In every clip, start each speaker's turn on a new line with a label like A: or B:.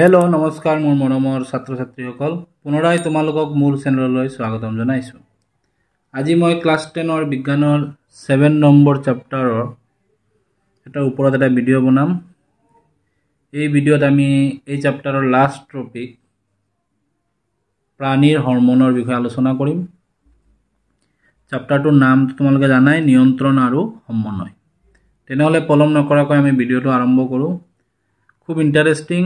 A: hello' নমস্কাৰ মোৰ মৰমৰ ছাত্ৰ ছাত্ৰীসকল পুনৰাই তোমালোকক মোৰ চেনেললৈ স্বাগতম জনাইছোঁ আজি মই ক্লাছ টেনৰ বিজ্ঞানৰ ছেভেন নম্বৰ চেপ্টাৰৰ এটা ওপৰত এটা ভিডিঅ' বনাম এই ভিডিঅ'ত আমি এই চেপ্টাৰৰ লাষ্ট টপিক প্ৰাণীৰ হৰ্মনৰ বিষয়ে আলোচনা কৰিম চেপ্টাৰটোৰ নামটো তোমালোকে জানাই নিয়ন্ত্ৰণ আৰু সমন্বয় তেনেহ'লে পলম নকৰাকৈ আমি ভিডিঅ'টো আৰম্ভ কৰোঁ খুব ইণ্টাৰেষ্টিং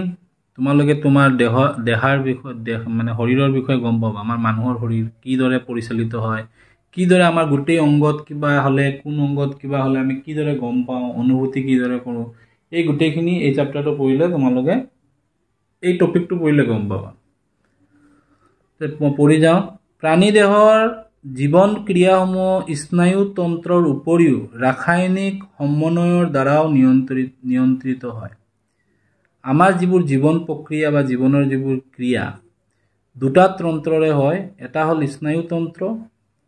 A: তোমালোকে তোমাৰ দেহ দেহাৰ বিষয়ে দেহ মানে শৰীৰৰ বিষয়ে গম পাবা আমাৰ মানুহৰ শৰীৰ কিদৰে পৰিচালিত হয় কিদৰে আমাৰ গোটেই অংগত কিবা হ'লে কোন অংগত কিবা হ'লে আমি কিদৰে গম পাওঁ অনুভূতি কিদৰে কৰোঁ এই গোটেইখিনি এই চাপ্টাৰটো পঢ়িলে তোমালোকে এই টপিকটো পঢ়িলে গম পাবা পঢ়ি যাওঁ প্ৰাণী দেহৰ জীৱন ক্ৰিয়াসমূহ স্নায়ুতন্ত্ৰৰ উপৰিও ৰাসায়নিক সমন্বয়ৰ দ্বাৰাও নিয়ন্ত্ৰিত নিয়ন্ত্ৰিত হয় আমাৰ যিবোৰ জীৱন প্ৰক্ৰিয়া বা জীৱনৰ যিবোৰ ক্ৰিয়া দুটা তন্ত্ৰৰে হয় এটা হ'ল স্নায়ুতন্ত্ৰ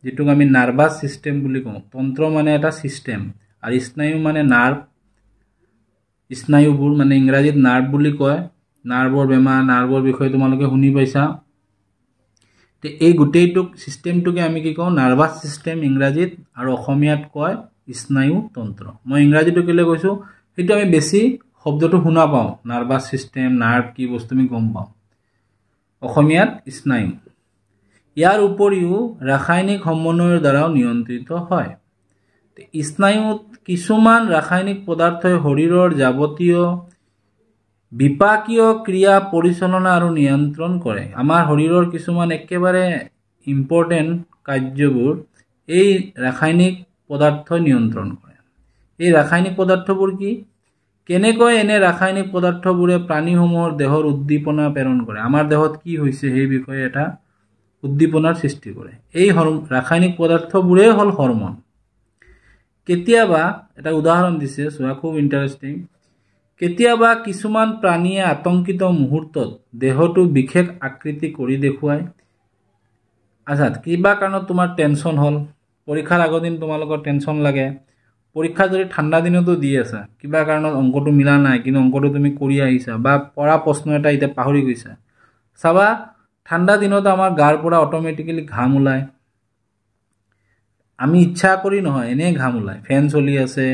A: যিটোক আমি নাৰ্ভাছ ছিষ্টেম বুলি কওঁ তন্ত্ৰ মানে এটা ছিষ্টেম আৰু স্নায়ু মানে নাৰ্ভ স্নায়ুবোৰ মানে ইংৰাজীত নাৰ্ভ বুলি কয় নাৰ্ভৰ বেমাৰ নাৰ্ভৰ বিষয়ে তোমালোকে শুনি পাইছা তে এই গোটেইটোক ছিষ্টেমটোকে আমি কি কওঁ নাৰ্ভাছ ছিষ্টেম ইংৰাজীত আৰু অসমীয়াত কয় স্নায়ু তন্ত্ৰ মই ইংৰাজীটো কেলৈ কৈছোঁ সেইটো আমি বেছি শব্দটো শুনা পাওঁ নাৰ্ভাছ ছিষ্টেম নাৰ্ভ কি বস্তু আমি গম পাওঁ অসমীয়াত স্নায়ু ইয়াৰ উপৰিও ৰাসায়নিক সমন্বয়ৰ দ্বাৰাও নিয়ন্ত্ৰিত হয় স্নায়ুত কিছুমান ৰাসায়নিক পদাৰ্থই শৰীৰৰ যাৱতীয় বিপাকীয় ক্ৰিয়া পৰিচালনা আৰু নিয়ন্ত্ৰণ কৰে আমাৰ শৰীৰৰ কিছুমান একেবাৰে ইম্পৰ্টেণ্ট কাৰ্যবোৰ এই ৰাসায়নিক পদাৰ্থই নিয়ন্ত্ৰণ কৰে এই ৰাসায়নিক পদাৰ্থবোৰ কি কেনেকৈ এনে ৰাসায়নিক পদাৰ্থবোৰে প্ৰাণীসমূহৰ দেহৰ উদ্দীপনা প্ৰেৰণ কৰে আমাৰ দেহত কি হৈছে সেই বিষয়ে এটা উদ্দীপনাৰ সৃষ্টি কৰে এই হৰ্ম ৰাসায়নিক পদাৰ্থবোৰেই হ'ল হৰমন কেতিয়াবা এটা উদাহৰণ দিছে চোৱা খুব ইণ্টাৰেষ্টিং কেতিয়াবা কিছুমান প্ৰাণীয়ে আতংকিত মুহূৰ্তত দেহটো বিশেষ আকৃতি কৰি দেখুৱায় আচ্ছা কিবা কাৰণত তোমাৰ টেনচন হ'ল পৰীক্ষাৰ আগৰ দিন তোমালোকৰ টেনশ্যন লাগে পৰীক্ষা যদি ঠাণ্ডা দিনতো দি আছা কিবা কাৰণত অংকটো মিলা নাই কিন্তু অংকটো তুমি কৰি আহিছা বা পৰা প্ৰশ্ন এটা এতিয়া পাহৰি গৈছা চাবা ঠাণ্ডা দিনত আমাৰ গাৰ পৰা অট'মেটিকেলি ঘাম ওলায় আমি ইচ্ছা কৰি নহয় এনেই ঘাম ওলায় ফেন চলি আছে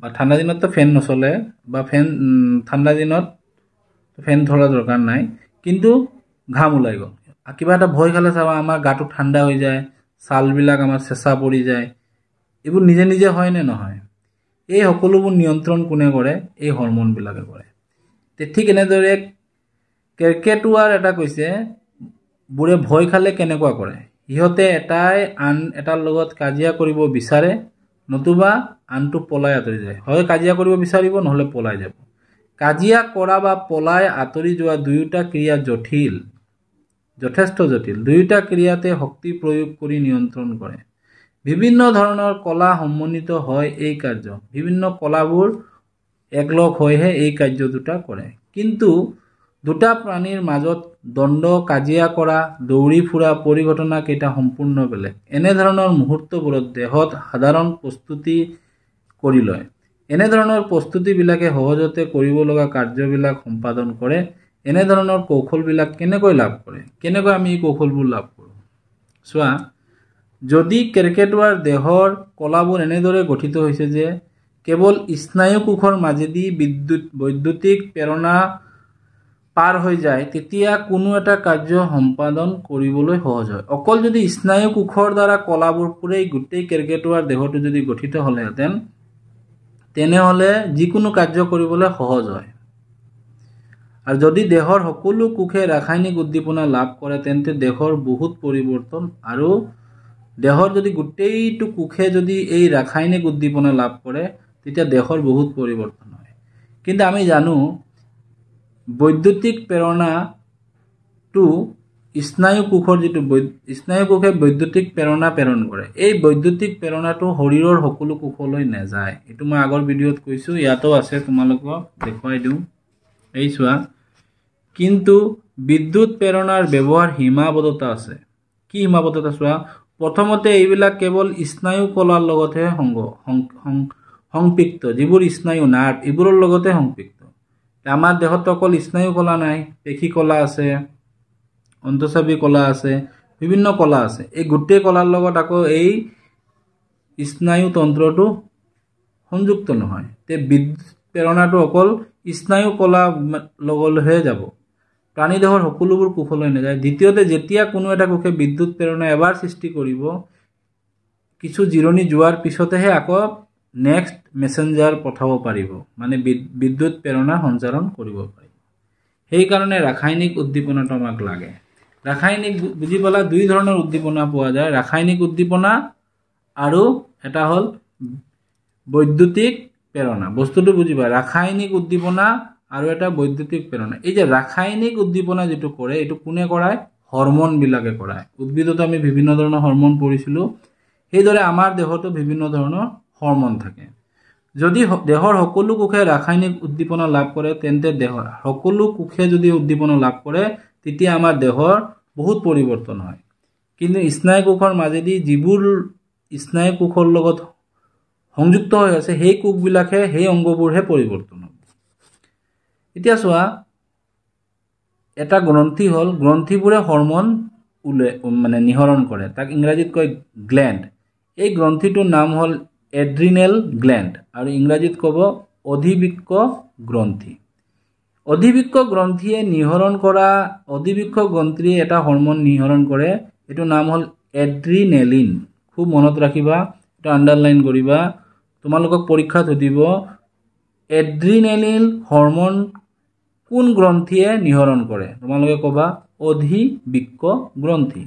A: বা ঠাণ্ডা দিনততো ফেন নচলে বা ফেন ঠাণ্ডা দিনত ফেন থলা দৰকাৰ নাই কিন্তু ঘাম ওলাই গ'ল কিবা এটা ভয় খালে চাবা আমাৰ গাটো ঠাণ্ডা হৈ যায় ছালবিলাক আমাৰ চেঁচা পৰি যায় এইবোৰ নিজে নিজে হয় নে নহয় এই সকলোবোৰ নিয়ন্ত্ৰণ কোনে কৰে এই হৰ্মনবিলাকে কৰে তে ঠিক এনেদৰে কেৰ্কেটোৱাৰ এটা কৈছে বোৰে ভয় খালে কেনেকুৱা কৰে সিহঁতে এটাই আন এটাৰ লগত কাজিয়া কৰিব বিচাৰে নতুবা আনটো পলাই আঁতৰি যায় হয় কাজিয়া কৰিব বিচাৰিব নহ'লে পলাই যাব কাজিয়া কৰা বা পলাই আঁতৰি যোৱা দুয়োটা ক্ৰিয়া জটিল যথেষ্ট জটিল দুয়োটা ক্ৰিয়াতে শক্তি প্ৰয়োগ কৰি নিয়ন্ত্ৰণ কৰে বিভিন্ন ধৰণৰ কলা সমন্বিত হয় এই কাৰ্য বিভিন্ন কলাবোৰ একলগ হৈহে এই কাৰ্য দুটা কৰে কিন্তু দুটা প্ৰাণীৰ মাজত দণ্ড কাজিয়া কৰা দৌৰি ফুৰা পৰিঘটনাকেইটা সম্পূৰ্ণ বেলেগ এনেধৰণৰ মুহূৰ্তবোৰত দেহত সাধাৰণ প্ৰস্তুতি কৰি লয় এনেধৰণৰ প্ৰস্তুতিবিলাকে সহজতে কৰিব লগা কাৰ্যবিলাক সম্পাদন কৰে এনেধৰণৰ কৌশলবিলাক কেনেকৈ লাভ কৰে কেনেকৈ আমি এই কৌশলবোৰ লাভ কৰোঁ চোৱা যদি কেৰ্কেটুৱাৰ দেহৰ কলাবোৰ এনেদৰে গঠিত হৈছে যে কেৱল স্নায়ুকোষৰ মাজেদি বিদ্যুৎ বৈদ্যুতিক প্ৰেৰণা পাৰ হৈ যায় তেতিয়া কোনো এটা কাৰ্য সম্পাদন কৰিবলৈ সহজ হয় অকল যদি স্নায়ু কোষৰ দ্বাৰা কলাবোৰ পূৰেই গোটেই কেৰ্কেটুৱাৰ দেহটো যদি গঠিত হ'লেহেঁতেন তেনেহ'লে যিকোনো কাৰ্য কৰিবলৈ সহজ হয় আৰু যদি দেহৰ সকলো কোষে ৰাসায়নিক উদ্দীপনা লাভ কৰে তেন্তে দেহৰ বহুত পৰিৱৰ্তন আৰু দেহৰ যদি গোটেইটো কোষে যদি এই ৰাসায়নিক উদ্দীপনা লাভ কৰে তেতিয়া দেহৰ বহুত পৰিৱৰ্তন হয় কিন্তু আমি জানো বৈদ্যুতিক প্ৰেৰণাটো স্নায়ু কোষৰ যিটো স্নায়ু কোষে বৈদ্যুতিক প্ৰেৰণা প্ৰেৰণ কৰে এই বৈদ্যুতিক প্ৰেৰণাটো শৰীৰৰ সকলো কোষলৈ নাযায় এইটো মই আগৰ ভিডিঅ'ত কৈছোঁ ইয়াতো আছে তোমালোকক দেখুৱাই দিওঁ এই চোৱা কিন্তু বিদ্যুৎ প্ৰেৰণাৰ ব্যৱহাৰ সীমাবদ্ধতা আছে কি সীমাবদ্ধতা চোৱা প্ৰথমতে এইবিলাক কেৱল স্নায়ু কলাৰ লগতহে সংগ সংপৃক্ত যিবোৰ স্নায়ু নাৰ্ভ এইবোৰৰ লগতে সংপৃক্ত আমাৰ দেহত অকল স্নায়ু কলা নাই পেশী কলা আছে অন্তঃচাবি কলা আছে বিভিন্ন কলা আছে এই গোটেই কলাৰ লগত আকৌ এই স্নায়ুতন্ত্ৰটো সংযুক্ত নহয় তে বিদ্যুৎ প্ৰেৰণাটো অকল স্নায়ু কলা লগলৈহে যাব প্ৰাণীদেহৰ সকলোবোৰ কোষলৈ নাযায় দ্বিতীয়তে যেতিয়া কোনো এটা কোষে বিদ্যুৎ প্ৰেৰণা এবাৰ সৃষ্টি কৰিব কিছু জিৰণি যোৱাৰ পিছতেহে আকৌ নেক্সট মেছেঞ্জাৰ পঠাব পাৰিব মানে বিদ্যুৎ প্ৰেৰণা সঞ্চাৰণ কৰিব পাৰিব সেইকাৰণে ৰাসায়নিক উদ্দীপনাটো আমাক লাগে ৰাসায়নিক বুজি পালে দুই ধৰণৰ উদ্দীপনা পোৱা যায় ৰাসায়নিক উদ্দীপনা আৰু এটা হ'ল বৈদ্যুতিক প্ৰেৰণা বস্তুটো বুজি পায় ৰাসায়নিক উদ্দীপনা আৰু এটা বৈদ্যুতিক প্ৰেৰণা এই যে ৰাসায়নিক উদ্দীপনা যিটো কৰে এইটো কোনে কৰায় হৰ্মনবিলাকে কৰায় উদ্ভিদতো আমি বিভিন্ন ধৰণৰ হৰ্মন পৰিছিলোঁ সেইদৰে আমাৰ দেহতো বিভিন্ন ধৰণৰ হৰ্মন থাকে যদি দেহৰ সকলো কোষে ৰাসায়নিক উদ্দীপনা লাভ কৰে তেন্তে দেহৰ সকলো কোষে যদি উদ্দীপনা লাভ কৰে তেতিয়া আমাৰ দেহৰ বহুত পৰিৱৰ্তন হয় কিন্তু স্নায়ু কোষৰ মাজেদি যিবোৰ স্নায়ু কোষৰ লগত সংযুক্ত হৈ আছে সেই কোষবিলাকহে সেই অংগবোৰহে পৰিৱৰ্তন এতিয়া চোৱা এটা গ্ৰন্থি হ'ল গ্ৰন্থিবোৰে হৰমন উলে মানে নিহৰণ কৰে তাক ইংৰাজীত কয় গ্লেণ্ড এই গ্ৰন্থিটোৰ নাম হ'ল এড্ৰিনেল গ্লেণ্ড আৰু ইংৰাজীত ক'ব অধিবৃক্ষ গ্ৰন্থি অধিবৃক্ষ গ্ৰন্থিয়ে নিহৰণ কৰা অধিবৃক্ষ গ্ৰন্থিয়ে এটা হৰমন নিহৰণ কৰে এইটো নাম হ'ল এড্ৰিনেলিন খুব মনত ৰাখিবা এইটো আণ্ডাৰলাইন কৰিবা তোমালোকক পৰীক্ষাত সুধিব এড্ৰিনেলিন হৰ্মন কোন গ্ৰন্থিয়ে নিহৰণ কৰে তোমালোকে ক'বা অধিবিক্ষ গ্ৰন্থি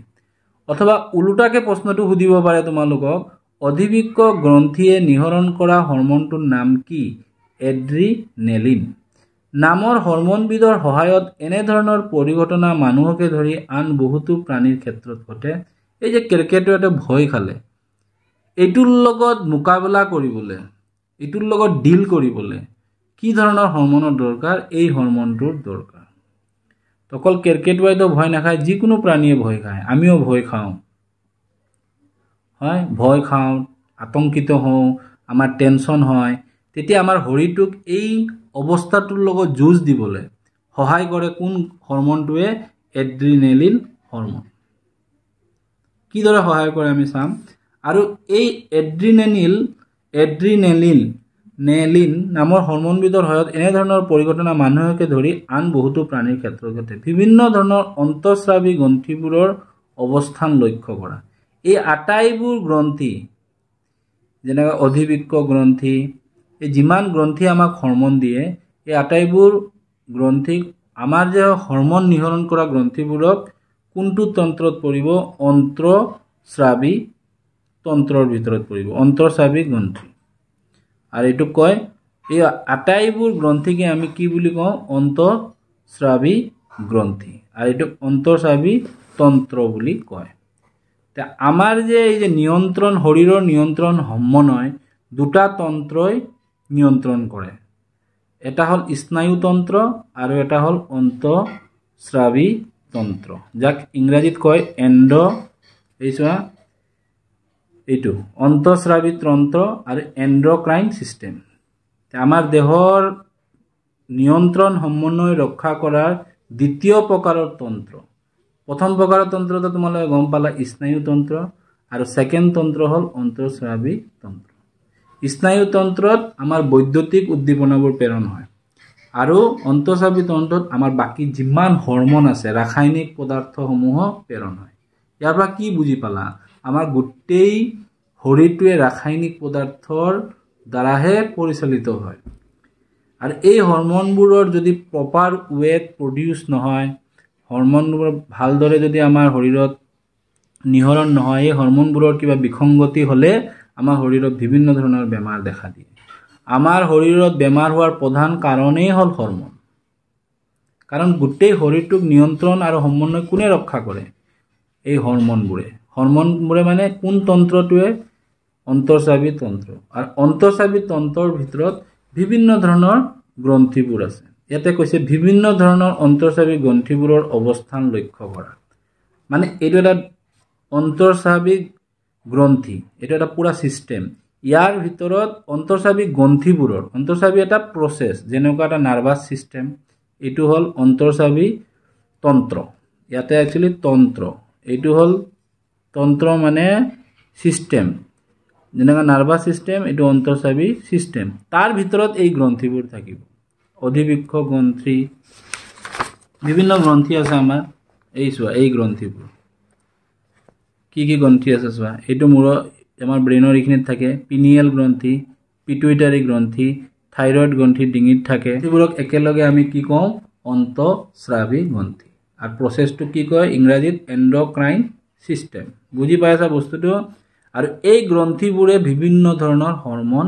A: অথবা ওলোটাকৈ প্ৰশ্নটো সুধিব পাৰে তোমালোকক অধিবিক্ষ গ্ৰন্থিয়ে নিহৰণ কৰা হৰ্মনটোৰ নাম কি এড্ৰি নেলিন নামৰ হৰ্মনবিধৰ সহায়ত এনেধৰণৰ পৰিঘটনা মানুহকে ধৰি আন বহুতো প্ৰাণীৰ ক্ষেত্ৰত ঘটে এই যে কেৰ্কেটো এটা ভয় খালে এইটোৰ লগত মোকাবিলা কৰিবলৈ এইটোৰ লগত ডিল কৰিবলৈ কি ধৰণৰ হৰ্মনৰ দৰকাৰ এই হৰ্মনটোৰ দৰকাৰ অকল কেৰ্কেট বাইদেউ ভয় নাখায় যিকোনো প্ৰাণীয়ে ভয় খায় আমিও ভয় খাওঁ হয় ভয় খাওঁ আতংকিত হওঁ আমাৰ টেনশ্যন হয় তেতিয়া আমাৰ শৰীৰটোক এই অৱস্থাটোৰ লগত যুঁজ দিবলৈ সহায় কৰে কোন হৰ্মনটোৱে এড্ৰিনেলিন হৰ্মন কিদৰে সহায় কৰে আমি চাম আৰু এই এড্ৰিনেনিল এড্ৰিনেলিন নেলিন নামৰ হৰ্মনবিধৰ সহায়ত এনেধৰণৰ পৰিঘটনা মানুহকে ধৰি আন বহুতো প্ৰাণীৰ ক্ষেত্ৰত ঘটে বিভিন্ন ধৰণৰ অন্তঃস্ৰাৱী গ্ৰন্থিবোৰৰ অৱস্থান লক্ষ্য কৰা এই আটাইবোৰ গ্ৰন্থি যেনেকৈ অধিবৃক্ষ গ্ৰন্থি এই যিমান গ্ৰন্থি আমাক হৰ্মন দিয়ে এই আটাইবোৰ গ্ৰন্থিক আমাৰ যে হৰ্মন নিহৰণ কৰা গ্ৰন্থিবোৰক কোনটো তন্ত্ৰত পৰিব অন্তঃস্ৰাৱী তন্ত্ৰৰ ভিতৰত পৰিব অন্তঃস্ৰাৱী গ্ৰন্থি আৰু এইটুক কয় এই আটাইবোৰ গ্ৰন্থিকে আমি কি বুলি কওঁ অন্তঃস্ৰাবী গ্ৰন্থি আৰু এইটোক অন্তঃস্ৰাৱী তন্ত্ৰ বুলি কয় তা আমাৰ যে এই যে নিয়ন্ত্ৰণ শৰীৰৰ নিয়ন্ত্ৰণ সমন্বয় দুটা তন্ত্ৰই নিয়ন্ত্ৰণ কৰে এটা হল স্নায়ুতন্ত্ৰ আৰু এটা হল অন্তঃস্ৰাবী তন্ত্ৰ যাক ইংৰাজীত কয় এণ্ড এই চোৱা এইটো অন্তঃস্ৰাৱী তন্ত্ৰ আৰু এণ্ড্ৰক্ৰাইন ছিষ্টেম আমাৰ দেহৰ নিয়ন্ত্ৰণ সমন্বয় ৰক্ষা কৰাৰ দ্বিতীয় প্ৰকাৰৰ তন্ত্ৰ প্ৰথম প্ৰকাৰৰ তন্ত্ৰটো তোমালোকে গম পালা স্নায়ুতন্ত্ৰ আৰু ছেকেণ্ড তন্ত্ৰ হ'ল অন্তঃস্ৰাৱী তন্ত্ৰ স্নায়ুতন্ত্ৰত আমাৰ বৈদ্যুতিক উদ্দীপনাবোৰ প্ৰেৰণ হয় আৰু অন্তঃস্ৰাৱী তন্ত্ৰত আমাৰ বাকী যিমান হৰ্মন আছে ৰাসায়নিক পদাৰ্থসমূহো প্ৰেৰণ হয় ইয়াৰ পৰা কি বুজি পালা আমাৰ গোটেই শৰীৰটোৱে ৰাসায়নিক পদাৰ্থৰ দ্বাৰাহে পৰিচালিত হয় আৰু এই হৰ্মনবোৰৰ যদি প্ৰপাৰ ৱেট প্ৰডিউচ নহয় হৰ্মনবোৰ ভালদৰে যদি আমাৰ শৰীৰত নিহৰণ নহয় এই হৰ্মনবোৰৰ কিবা বিসংগতি হ'লে আমাৰ শৰীৰত বিভিন্ন ধৰণৰ বেমাৰ দেখা দিয়ে আমাৰ শৰীৰত বেমাৰ হোৱাৰ প্ৰধান কাৰণেই হ'ল হৰ্মন কাৰণ গোটেই শৰীৰটোক নিয়ন্ত্ৰণ আৰু সমন্বয় কোনে ৰক্ষা কৰে এই হৰ্মনবোৰে হৰ্মনবোৰে মানে কোন তন্ত্ৰটোৱে অন্তৰ্চাবী তন্ত্ৰ আৰু অন্তৰ্চাবী তন্ত্ৰৰ ভিতৰত বিভিন্ন ধৰণৰ গ্ৰন্থিবোৰ আছে ইয়াতে কৈছে বিভিন্ন ধৰণৰ অন্তৰ্চাবী গ্ৰন্থিবোৰৰ অৱস্থান লক্ষ্য কৰা মানে এইটো এটা অন্তৰ্চাবিক গ্ৰন্থি এইটো এটা পূৰা ছিষ্টেম ইয়াৰ ভিতৰত অন্তৰ্চাবী গ্ৰন্থিবোৰৰ অন্তৰ্চাবী এটা প্ৰচেছ যেনেকুৱা এটা নাৰ্ভাছ ছিষ্টেম এইটো হ'ল অন্তৰ্চাবী তন্ত্ৰ ইয়াতে একচুৱেলি তন্ত্ৰ এইটো হ'ল তন্ত্ৰ মানে ছিষ্টেম যেনেকৈ নাৰ্ভাছ ছিষ্টেম এইটো অন্তঃচাবী ছিষ্টেম তাৰ ভিতৰত এই গ্ৰন্থিবোৰ থাকিব অধিবৃক্ষ গ্ৰন্থি বিভিন্ন গ্ৰন্থি আছে আমাৰ এই চোৱা এই গ্ৰন্থিবোৰ কি কি গ্ৰন্থি আছে চোৱা এইটো মূৰৰ আমাৰ ব্ৰেইনৰ এইখিনিত থাকে পিনিয়েল গ্ৰন্থি পিটুইটাৰী গ্ৰন্থি থাইৰয়ড গ্ৰন্থি ডিঙিত থাকে সেইবোৰক একেলগে আমি কি কওঁ অন্তঃস্ৰাৱী গ্ৰন্থি আৰু প্ৰচেছটো কি কয় ইংৰাজীত এণ্ডক্ৰাইন ছিষ্টেম বুজি পাই আছা বস্তুটো আৰু এই গ্ৰন্থিবোৰে বিভিন্ন ধৰণৰ হৰমন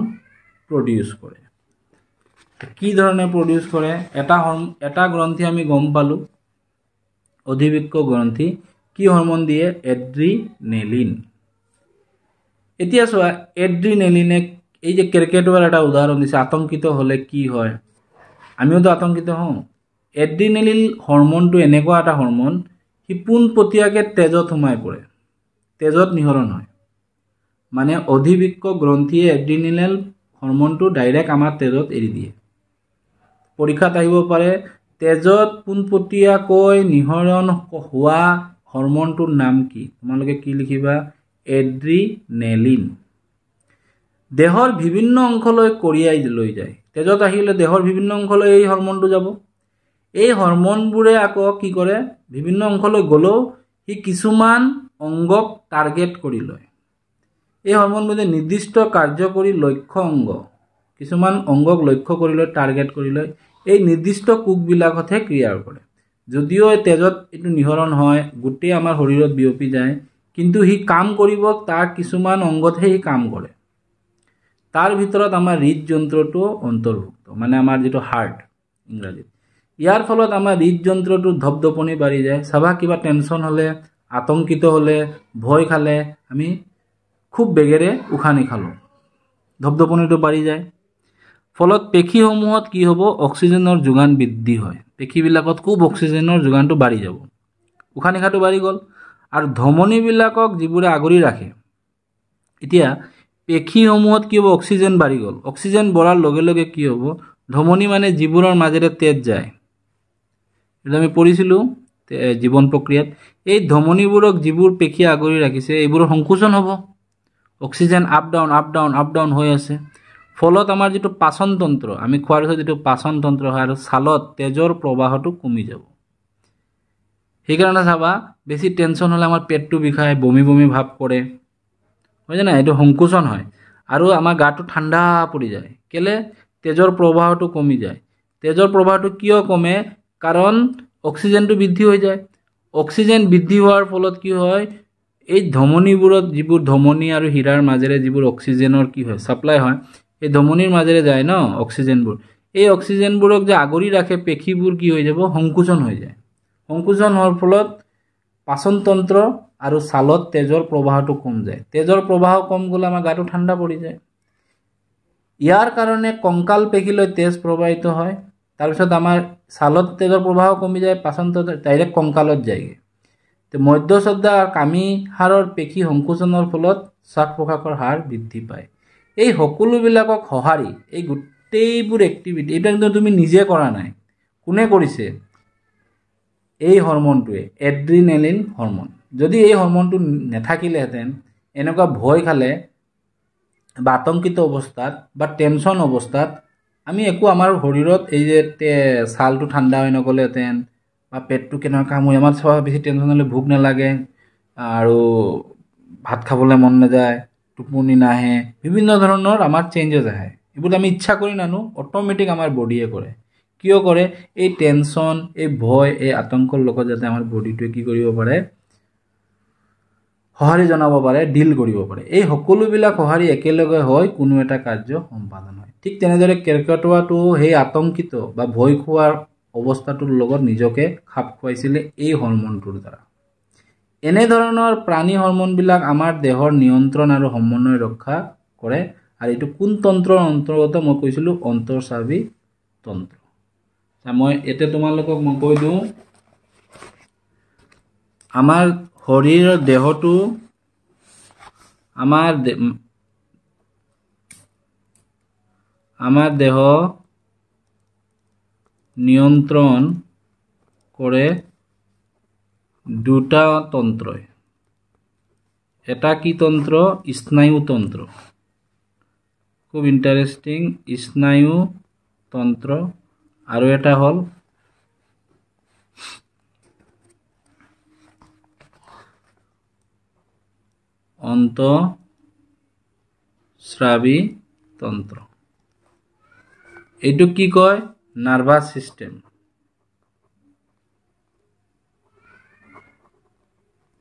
A: প্ৰডিউচ কৰে কি ধৰণে প্ৰডিউচ কৰে এটা হৰ্ম এটা গ্ৰন্থি আমি গম পালোঁ অধিবৃক্ষ গ্ৰন্থি কি হৰমন দিয়ে এড্ৰিনেলিন এতিয়া চোৱা এড্ৰিনেলিনে এই যে ক্ৰিকেটৰ এটা উদাহৰণ দিছে আতংকিত হ'লে কি হয় আমিওতো আতংকিত হওঁ এড্ৰিনেলিন হৰমনটো এনেকুৱা এটা হৰমন সি পোনপটীয়াকৈ তেজত সোমাই পৰে তেজত নিহৰণ হয় মানে অধিবৃক্ষ গ্ৰন্থিয়ে এড্ৰিনেল হৰ্মনটো ডাইৰেক্ট আমাৰ তেজত এৰি দিয়ে পৰীক্ষাত আহিব পাৰে তেজত পোনপটীয়াকৈ নিহৰণ হোৱা হৰ্মনটোৰ নাম কি তোমালোকে কি লিখিবা এড্ৰিনেলিন দেহৰ বিভিন্ন অংশলৈ কঢ়িয়াই লৈ যায় তেজত আহিলে দেহৰ বিভিন্ন অংশলৈ এই হৰ্মনটো যাব এই হৰ্মনবোৰে আকৌ কি কৰে বিভিন্ন অংশলৈ গ'লেও সি কিছুমান অংগক টাৰ্গেট কৰি লয় এই হৰমোনবোৰ যে নিৰ্দিষ্ট কাৰ্যকৰী লক্ষ্য অংগ কিছুমান অংগক লক্ষ্য কৰি লৈ টাৰ্গেট কৰি লৈ এই নিৰ্দিষ্ট কোকবিলাকতহে ক্ৰিয়া কৰে যদিও এই তেজত এইটো নিহৰণ হয় গোটেই আমাৰ শৰীৰত বিয়পি যায় কিন্তু সি কাম কৰিব তাৰ কিছুমান অংগতহে সি কাম কৰে তাৰ ভিতৰত আমাৰ হৃদযন্ত্ৰটো অন্তৰ্ভুক্ত মানে আমাৰ যিটো হাৰ্ট ইংৰাজীত ইয়াৰ ফলত আমাৰ হৃদযন্ত্ৰটো ধপধপনি বাঢ়ি যায় চাবা কিবা টেনশ্যন হ'লে আতংকিত হ'লে ভয় খালে আমি খুব বেগেৰে উশাহ নিশালোঁ ধপধপনিটো বাঢ়ি যায় ফলত পেশীসমূহত কি হ'ব অক্সিজেনৰ যোগান বৃদ্ধি হয় পেশীবিলাকত খুব অক্সিজেনৰ যোগানটো বাঢ়ি যাব উশাহ নিশাহটো বাঢ়ি গ'ল আৰু ধমনিবিলাকক যিবোৰে আগুৰি ৰাখে এতিয়া পেশীসমূহত কি হ'ব অক্সিজেন বাঢ়ি গ'ল অক্সিজেন বঢ়াৰ লগে লগে কি হ'ব ধমনী মানে যিবোৰৰ মাজেৰে তেজ যায় এইটো আমি পঢ়িছিলোঁ জীৱন প্ৰক্ৰিয়াত এই ধমনিবোৰক যিবোৰ পেশীয়ে আগুৰি ৰাখিছে এইবোৰৰ সংকোচন হ'ব oxygen up down up down up down হৈ আছে ফলত আমাৰ যিটো পাচনতন্ত্ৰ আমি খোৱাৰ পিছত যিটো পাচনতন্ত্ৰ হয় আৰু ছালত তেজৰ প্ৰৱাহটো কমি যাব সেইকাৰণে চাবা বেছি টেনশ্যন হ'লে আমাৰ পেটটো বিষায় বমি বমি ভাৱ কৰে হয় নাই এইটো সংকোচন হয় আৰু আমাৰ গাটো ঠাণ্ডা পৰি যায় কেলে তেজৰ প্ৰৱাহটো কমি যায় তেজৰ প্ৰৱাহটো কিয় কমে কাৰণ অক্সিজেনটো বৃদ্ধি হৈ যায় অক্সিজেন বৃদ্ধি হোৱাৰ ফলত কি হয় এই ধমনীবোৰত যিবোৰ ধমনী আৰু হীৰাৰ মাজেৰে যিবোৰ অক্সিজেনৰ কি হয় ছাপ্লাই হয় সেই ধমনীৰ মাজেৰে যায় ন অক্সিজেনবোৰ এই অক্সিজেনবোৰক যে আগুৰি ৰাখে পেশীবোৰ কি হৈ যাব সংকোচন হৈ যায় সংকোচন হোৱাৰ ফলত পাচনতন্ত্ৰ আৰু ছালত তেজৰ প্ৰৱাহটো কম যায় তেজৰ প্ৰৱাহ কম গ'লে আমাৰ গাটো ঠাণ্ডা পৰি যায় ইয়াৰ কাৰণে কংকাল পেশীলৈ তেজ প্ৰবাহিত হয় তাৰপিছত আমাৰ ছালত তেজৰ প্ৰৱাহ কমি যায় পাচনতন্ত্ৰ ডাইৰেক্ট কংকালত যায়গৈ মধ্য শ্ৰদ্ধা আৰু কামি হাৰৰ পেশী সংকোচনৰ ফলত শ্বাস প্ৰশ্বাসৰ হাৰ বৃদ্ধি পায় এই সকলোবিলাকক সঁহাৰি এই গোটেইবোৰ এক্টিভিটি এইবিলাক কিন্তু তুমি নিজে কৰা নাই কোনে কৰিছে এই হৰমনটোৱে এড্ৰিনেলিন হৰমন যদি এই হৰমনটো নেথাকিলেহেঁতেন এনেকুৱা ভয় খালে বা আতংকিত অৱস্থাত বা টেনশ্যন অৱস্থাত আমি একো আমাৰ শৰীৰত এই যে ছালটো ঠাণ্ডা হৈ নগ'লেহেঁতেন বা পেটটো কেনেকুৱা কাম হয় আমাৰ চব বেছি টেনশ্যন হ'লে ভোক নালাগে আৰু ভাত খাবলৈ মন নাযায় টোপনি নাহে বিভিন্ন ধৰণৰ আমাৰ চেঞ্জেছ আহে এইবোৰ আমি ইচ্ছা কৰি নানো অট'মেটিক আমাৰ বডিয়ে কৰে কিয় কৰে এই টেনচন এই ভয় এই আতংকৰ লগত যাতে আমাৰ বডীটোৱে কি কৰিব পাৰে সঁহাৰি জনাব পাৰে ডিল কৰিব পাৰে এই সকলোবিলাক সঁহাৰি একেলগে হয় কোনো এটা কাৰ্য সম্পাদন হয় ঠিক তেনেদৰে কেৰ্কেটুৱাটো সেই আতংকিত বা ভয় খোৱাৰ অৱস্থাটোৰ লগত নিজকে খাপ খুৱাইছিলে এই হৰমনটোৰ দ্বাৰা এনেধৰণৰ প্ৰাণী হৰমনবিলাক আমাৰ দেহৰ নিয়ন্ত্ৰণ আৰু সমন্বয় ৰক্ষা কৰে আৰু এইটো কোন তন্ত্ৰৰ অন্তৰ্গত মই কৈছিলোঁ অন্তৰ্চাৰ্বী তন্ত্ৰ মই এতিয়া তোমালোকক মই কৈ দিওঁ আমাৰ শৰীৰৰ দেহটো আমাৰ আমাৰ দেহ নিয়ন্ত্রণ কৰে দুটা তন্ত্ৰই এটা কি তন্ত্ৰ স্নায়ুতন্ত্ৰ খুব ইণ্টাৰেষ্টিং স্নায়ুতন্ত্ৰ আৰু এটা হ'ল শ্রাবী তন্ত্ৰ এইটো কি কয় নার্ভাস সিস্টেম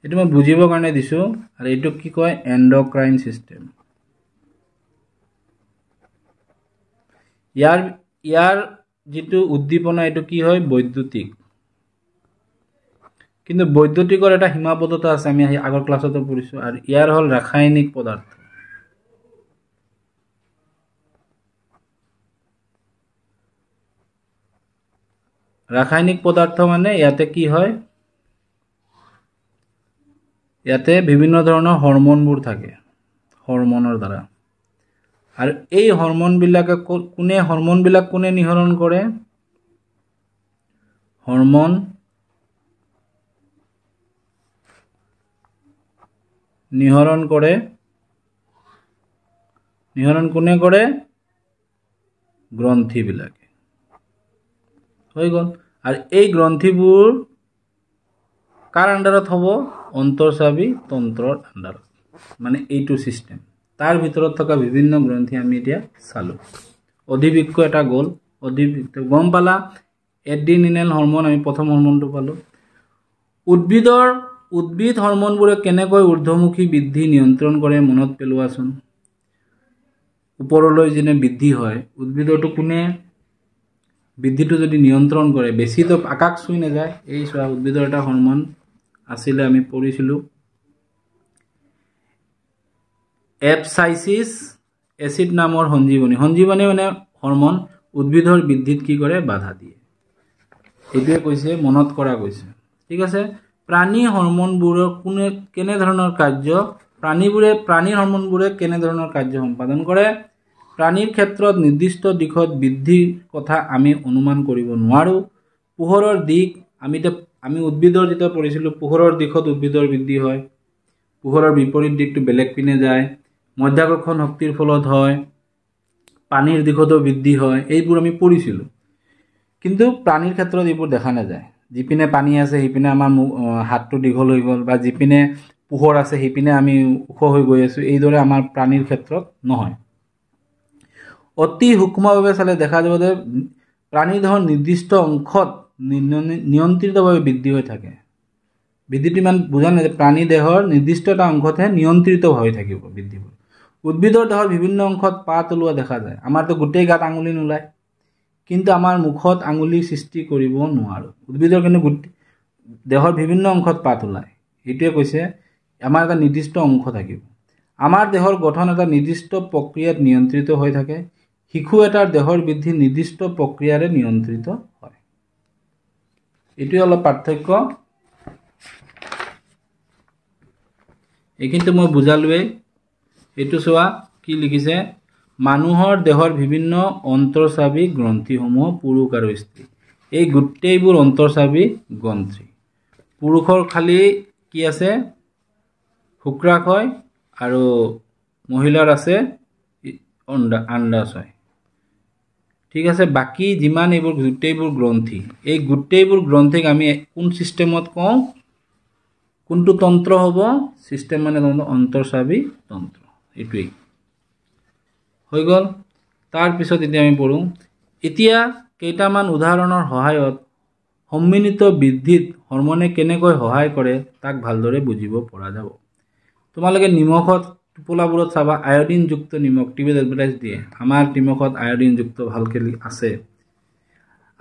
A: এটো মই বুঝিব কারণে দিছো আর এইটুক কি কয় এন্ডোক্রাইন সিস্টেম ইয়ার ইয়ার যেটু উদ্দীপনা এটো কি হয় বৈদ্যুতিক কিন্তু বৈদ্যুতিকর এটা সীমাবদ্ধতা আছে আমি আগৰ ক্লাছতো পড়িছো আৰ ইয়াৰ হল ৰাসায়নিক পদাৰ্থ ৰাসায়নিক পদাৰ্থ মানে ইয়াতে কি হয় ইয়াতে বিভিন্ন ধৰণৰ হৰ্মনবোৰ থাকে হৰ্মনৰ দ্বাৰা আৰু এই হৰ্মনবিলাকে কোনে হৰ্মনবিলাক কোনে নিহৰণ কৰে হৰ্মন নিহৰণ কৰে নিহৰণ কোনে কৰে গ্ৰন্থিবিলাকে হৈ গ'ল আৰু এই গ্ৰন্থিবোৰ কাৰ আণ্ডাৰত হ'ব অন্তৰচাবি তন্ত্ৰৰ আণ্ডাৰত মানে এইটো ছিষ্টেম তাৰ ভিতৰত থকা বিভিন্ন গ্ৰন্থি আমি এতিয়া চালোঁ অধিবৃক্ষ এটা গ'ল অধিবৃক্ষ গম পালা এডিনিনেল হৰ্মন আমি প্ৰথম হৰ্মনটো পালোঁ উদ্ভিদৰ উদ্ভিদ হৰ্মনবোৰে কেনেকৈ ঊৰ্ধমুখী বৃদ্ধি নিয়ন্ত্ৰণ কৰে মনত পেলোৱাচোন ওপৰলৈ যেনে বৃদ্ধি হয় উদ্ভিদৰটো কোনে বৃদ্ধিটো যদি নিয়ন্ত্ৰণ কৰে বেছিতো আকাশ চুই নাযায় এই চোৱা উদ্ভিদৰ এটা হনুমান আছিলে আমি পঢ়িছিলোঁ এপচাইচিছ এচিড নামৰ সঞ্জীৱনী সঞ্জীৱনী মানে হৰ্মন উদ্ভিদৰ বৃদ্ধিত কি কৰে বাধা দিয়ে সেইটোৱে কৈছে মনত কৰা গৈছে ঠিক আছে প্ৰাণী হৰ্মনবোৰৰ কোনে কেনেধৰণৰ কাৰ্য প্ৰাণীবোৰে প্ৰাণীৰ হৰ্মনবোৰে কেনেধৰণৰ কাৰ্য সম্পাদন কৰে প্ৰাণীৰ ক্ষেত্ৰত নিৰ্দিষ্ট দিশত বৃদ্ধিৰ কথা আমি অনুমান কৰিব নোৱাৰোঁ পোহৰৰ দিশ আমি এতিয়া আমি উদ্ভিদৰ যেতিয়া পঢ়িছিলোঁ পোহৰৰ দিশত উদ্ভিদৰ বৃদ্ধি হয় পোহৰৰ বিপৰীত দিশটো বেলেগ পিনে যায় মধ্যাকৰ্ষণ শক্তিৰ ফলত হয় পানীৰ দিশতো বৃদ্ধি হয় এইবোৰ আমি পঢ়িছিলোঁ কিন্তু প্ৰাণীৰ ক্ষেত্ৰত এইবোৰ দেখা নাযায় যিপিনে পানী আছে সিপিনে আমাৰ মু হাতটো দীঘল হৈ গ'ল বা যিপিনে পোহৰ আছে সিপিনে আমি ওখ হৈ গৈ আছোঁ এইদৰে আমাৰ প্ৰাণীৰ ক্ষেত্ৰত নহয় অতি সূক্ষ্মভাৱে চালে দেখা যাব যে প্ৰাণী প্ৰাণীদেহৰ নিৰ্দিষ্ট অংশত নিয়ন্ত্ৰিতভাৱে বৃদ্ধি হৈ থাকে বৃদ্ধিটো ইমান বুজা নাই যে প্ৰাণী দেহৰ নিৰ্দিষ্ট এটা অংশতহে নিয়ন্ত্ৰিত হৈ থাকিব বৃদ্ধিবোৰ উদ্ভিদৰ দেহৰ বিভিন্ন অংশত পাত ওলোৱা দেখা যায় আমাৰতো গোটেই গাত আঙুলি নোলায় কিন্তু আমাৰ মুখত আঙুলি সৃষ্টি কৰিব নোৱাৰোঁ উদ্ভিদৰ কিন্তু গোটেই দেহৰ বিভিন্ন অংশত পাত ওলায় সেইটোৱে কৈছে আমাৰ এটা নিৰ্দিষ্ট অংশ থাকিব আমাৰ দেহৰ গঠন এটা নিৰ্দিষ্ট প্ৰক্ৰিয়াত নিয়ন্ত্ৰিত হৈ থাকে শিশু এটাৰ দেহৰ বৃদ্ধি নিৰ্দিষ্ট প্ৰক্ৰিয়াৰে নিয়ন্ত্ৰিত হয় এইটোৱে অলপ পাৰ্থক্য এইখিনিতো মই বুজালোৱেই এইটো চোৱা কি লিখিছে মানুহৰ দেহৰ বিভিন্ন অন্তৰচাবি গ্ৰন্থিসমূহ পুৰুষ আৰু স্ত্ৰী এই গোটেইবোৰ অন্তৰচাবি গ্ৰন্থি পুৰুষৰ খালি কি আছে শুক্ৰাশয় আৰু মহিলাৰ আছে আণ্ডাশয় ঠিক আছে বাকী যিমান এইবোৰ গোটেইবোৰ গ্ৰন্থি এই গোটেইবোৰ গ্ৰন্থিক আমি কোন ছিষ্টেমত কওঁ কোনটো তন্ত্ৰ হ'ব ছিষ্টেম মানে অন্তৰ্চাবী তন্ত্ৰ এইটোৱেই হৈ গ'ল তাৰপিছত এতিয়া আমি পঢ়োঁ এতিয়া কেইটামান উদাহৰণৰ সহায়ত সন্মিলিত বৃদ্ধিত হৰ্মনে কেনেকৈ সহায় কৰে তাক ভালদৰে বুজিব পৰা যাব তোমালোকে নিমখত টোপোলাবোৰত চাবা আয়ডিনযুক্ত নিমখ টিভিত এডভাৰটাইজ দিয়ে আমাৰ নিমখত আয়ডিনযুক্ত ভালকৈ আছে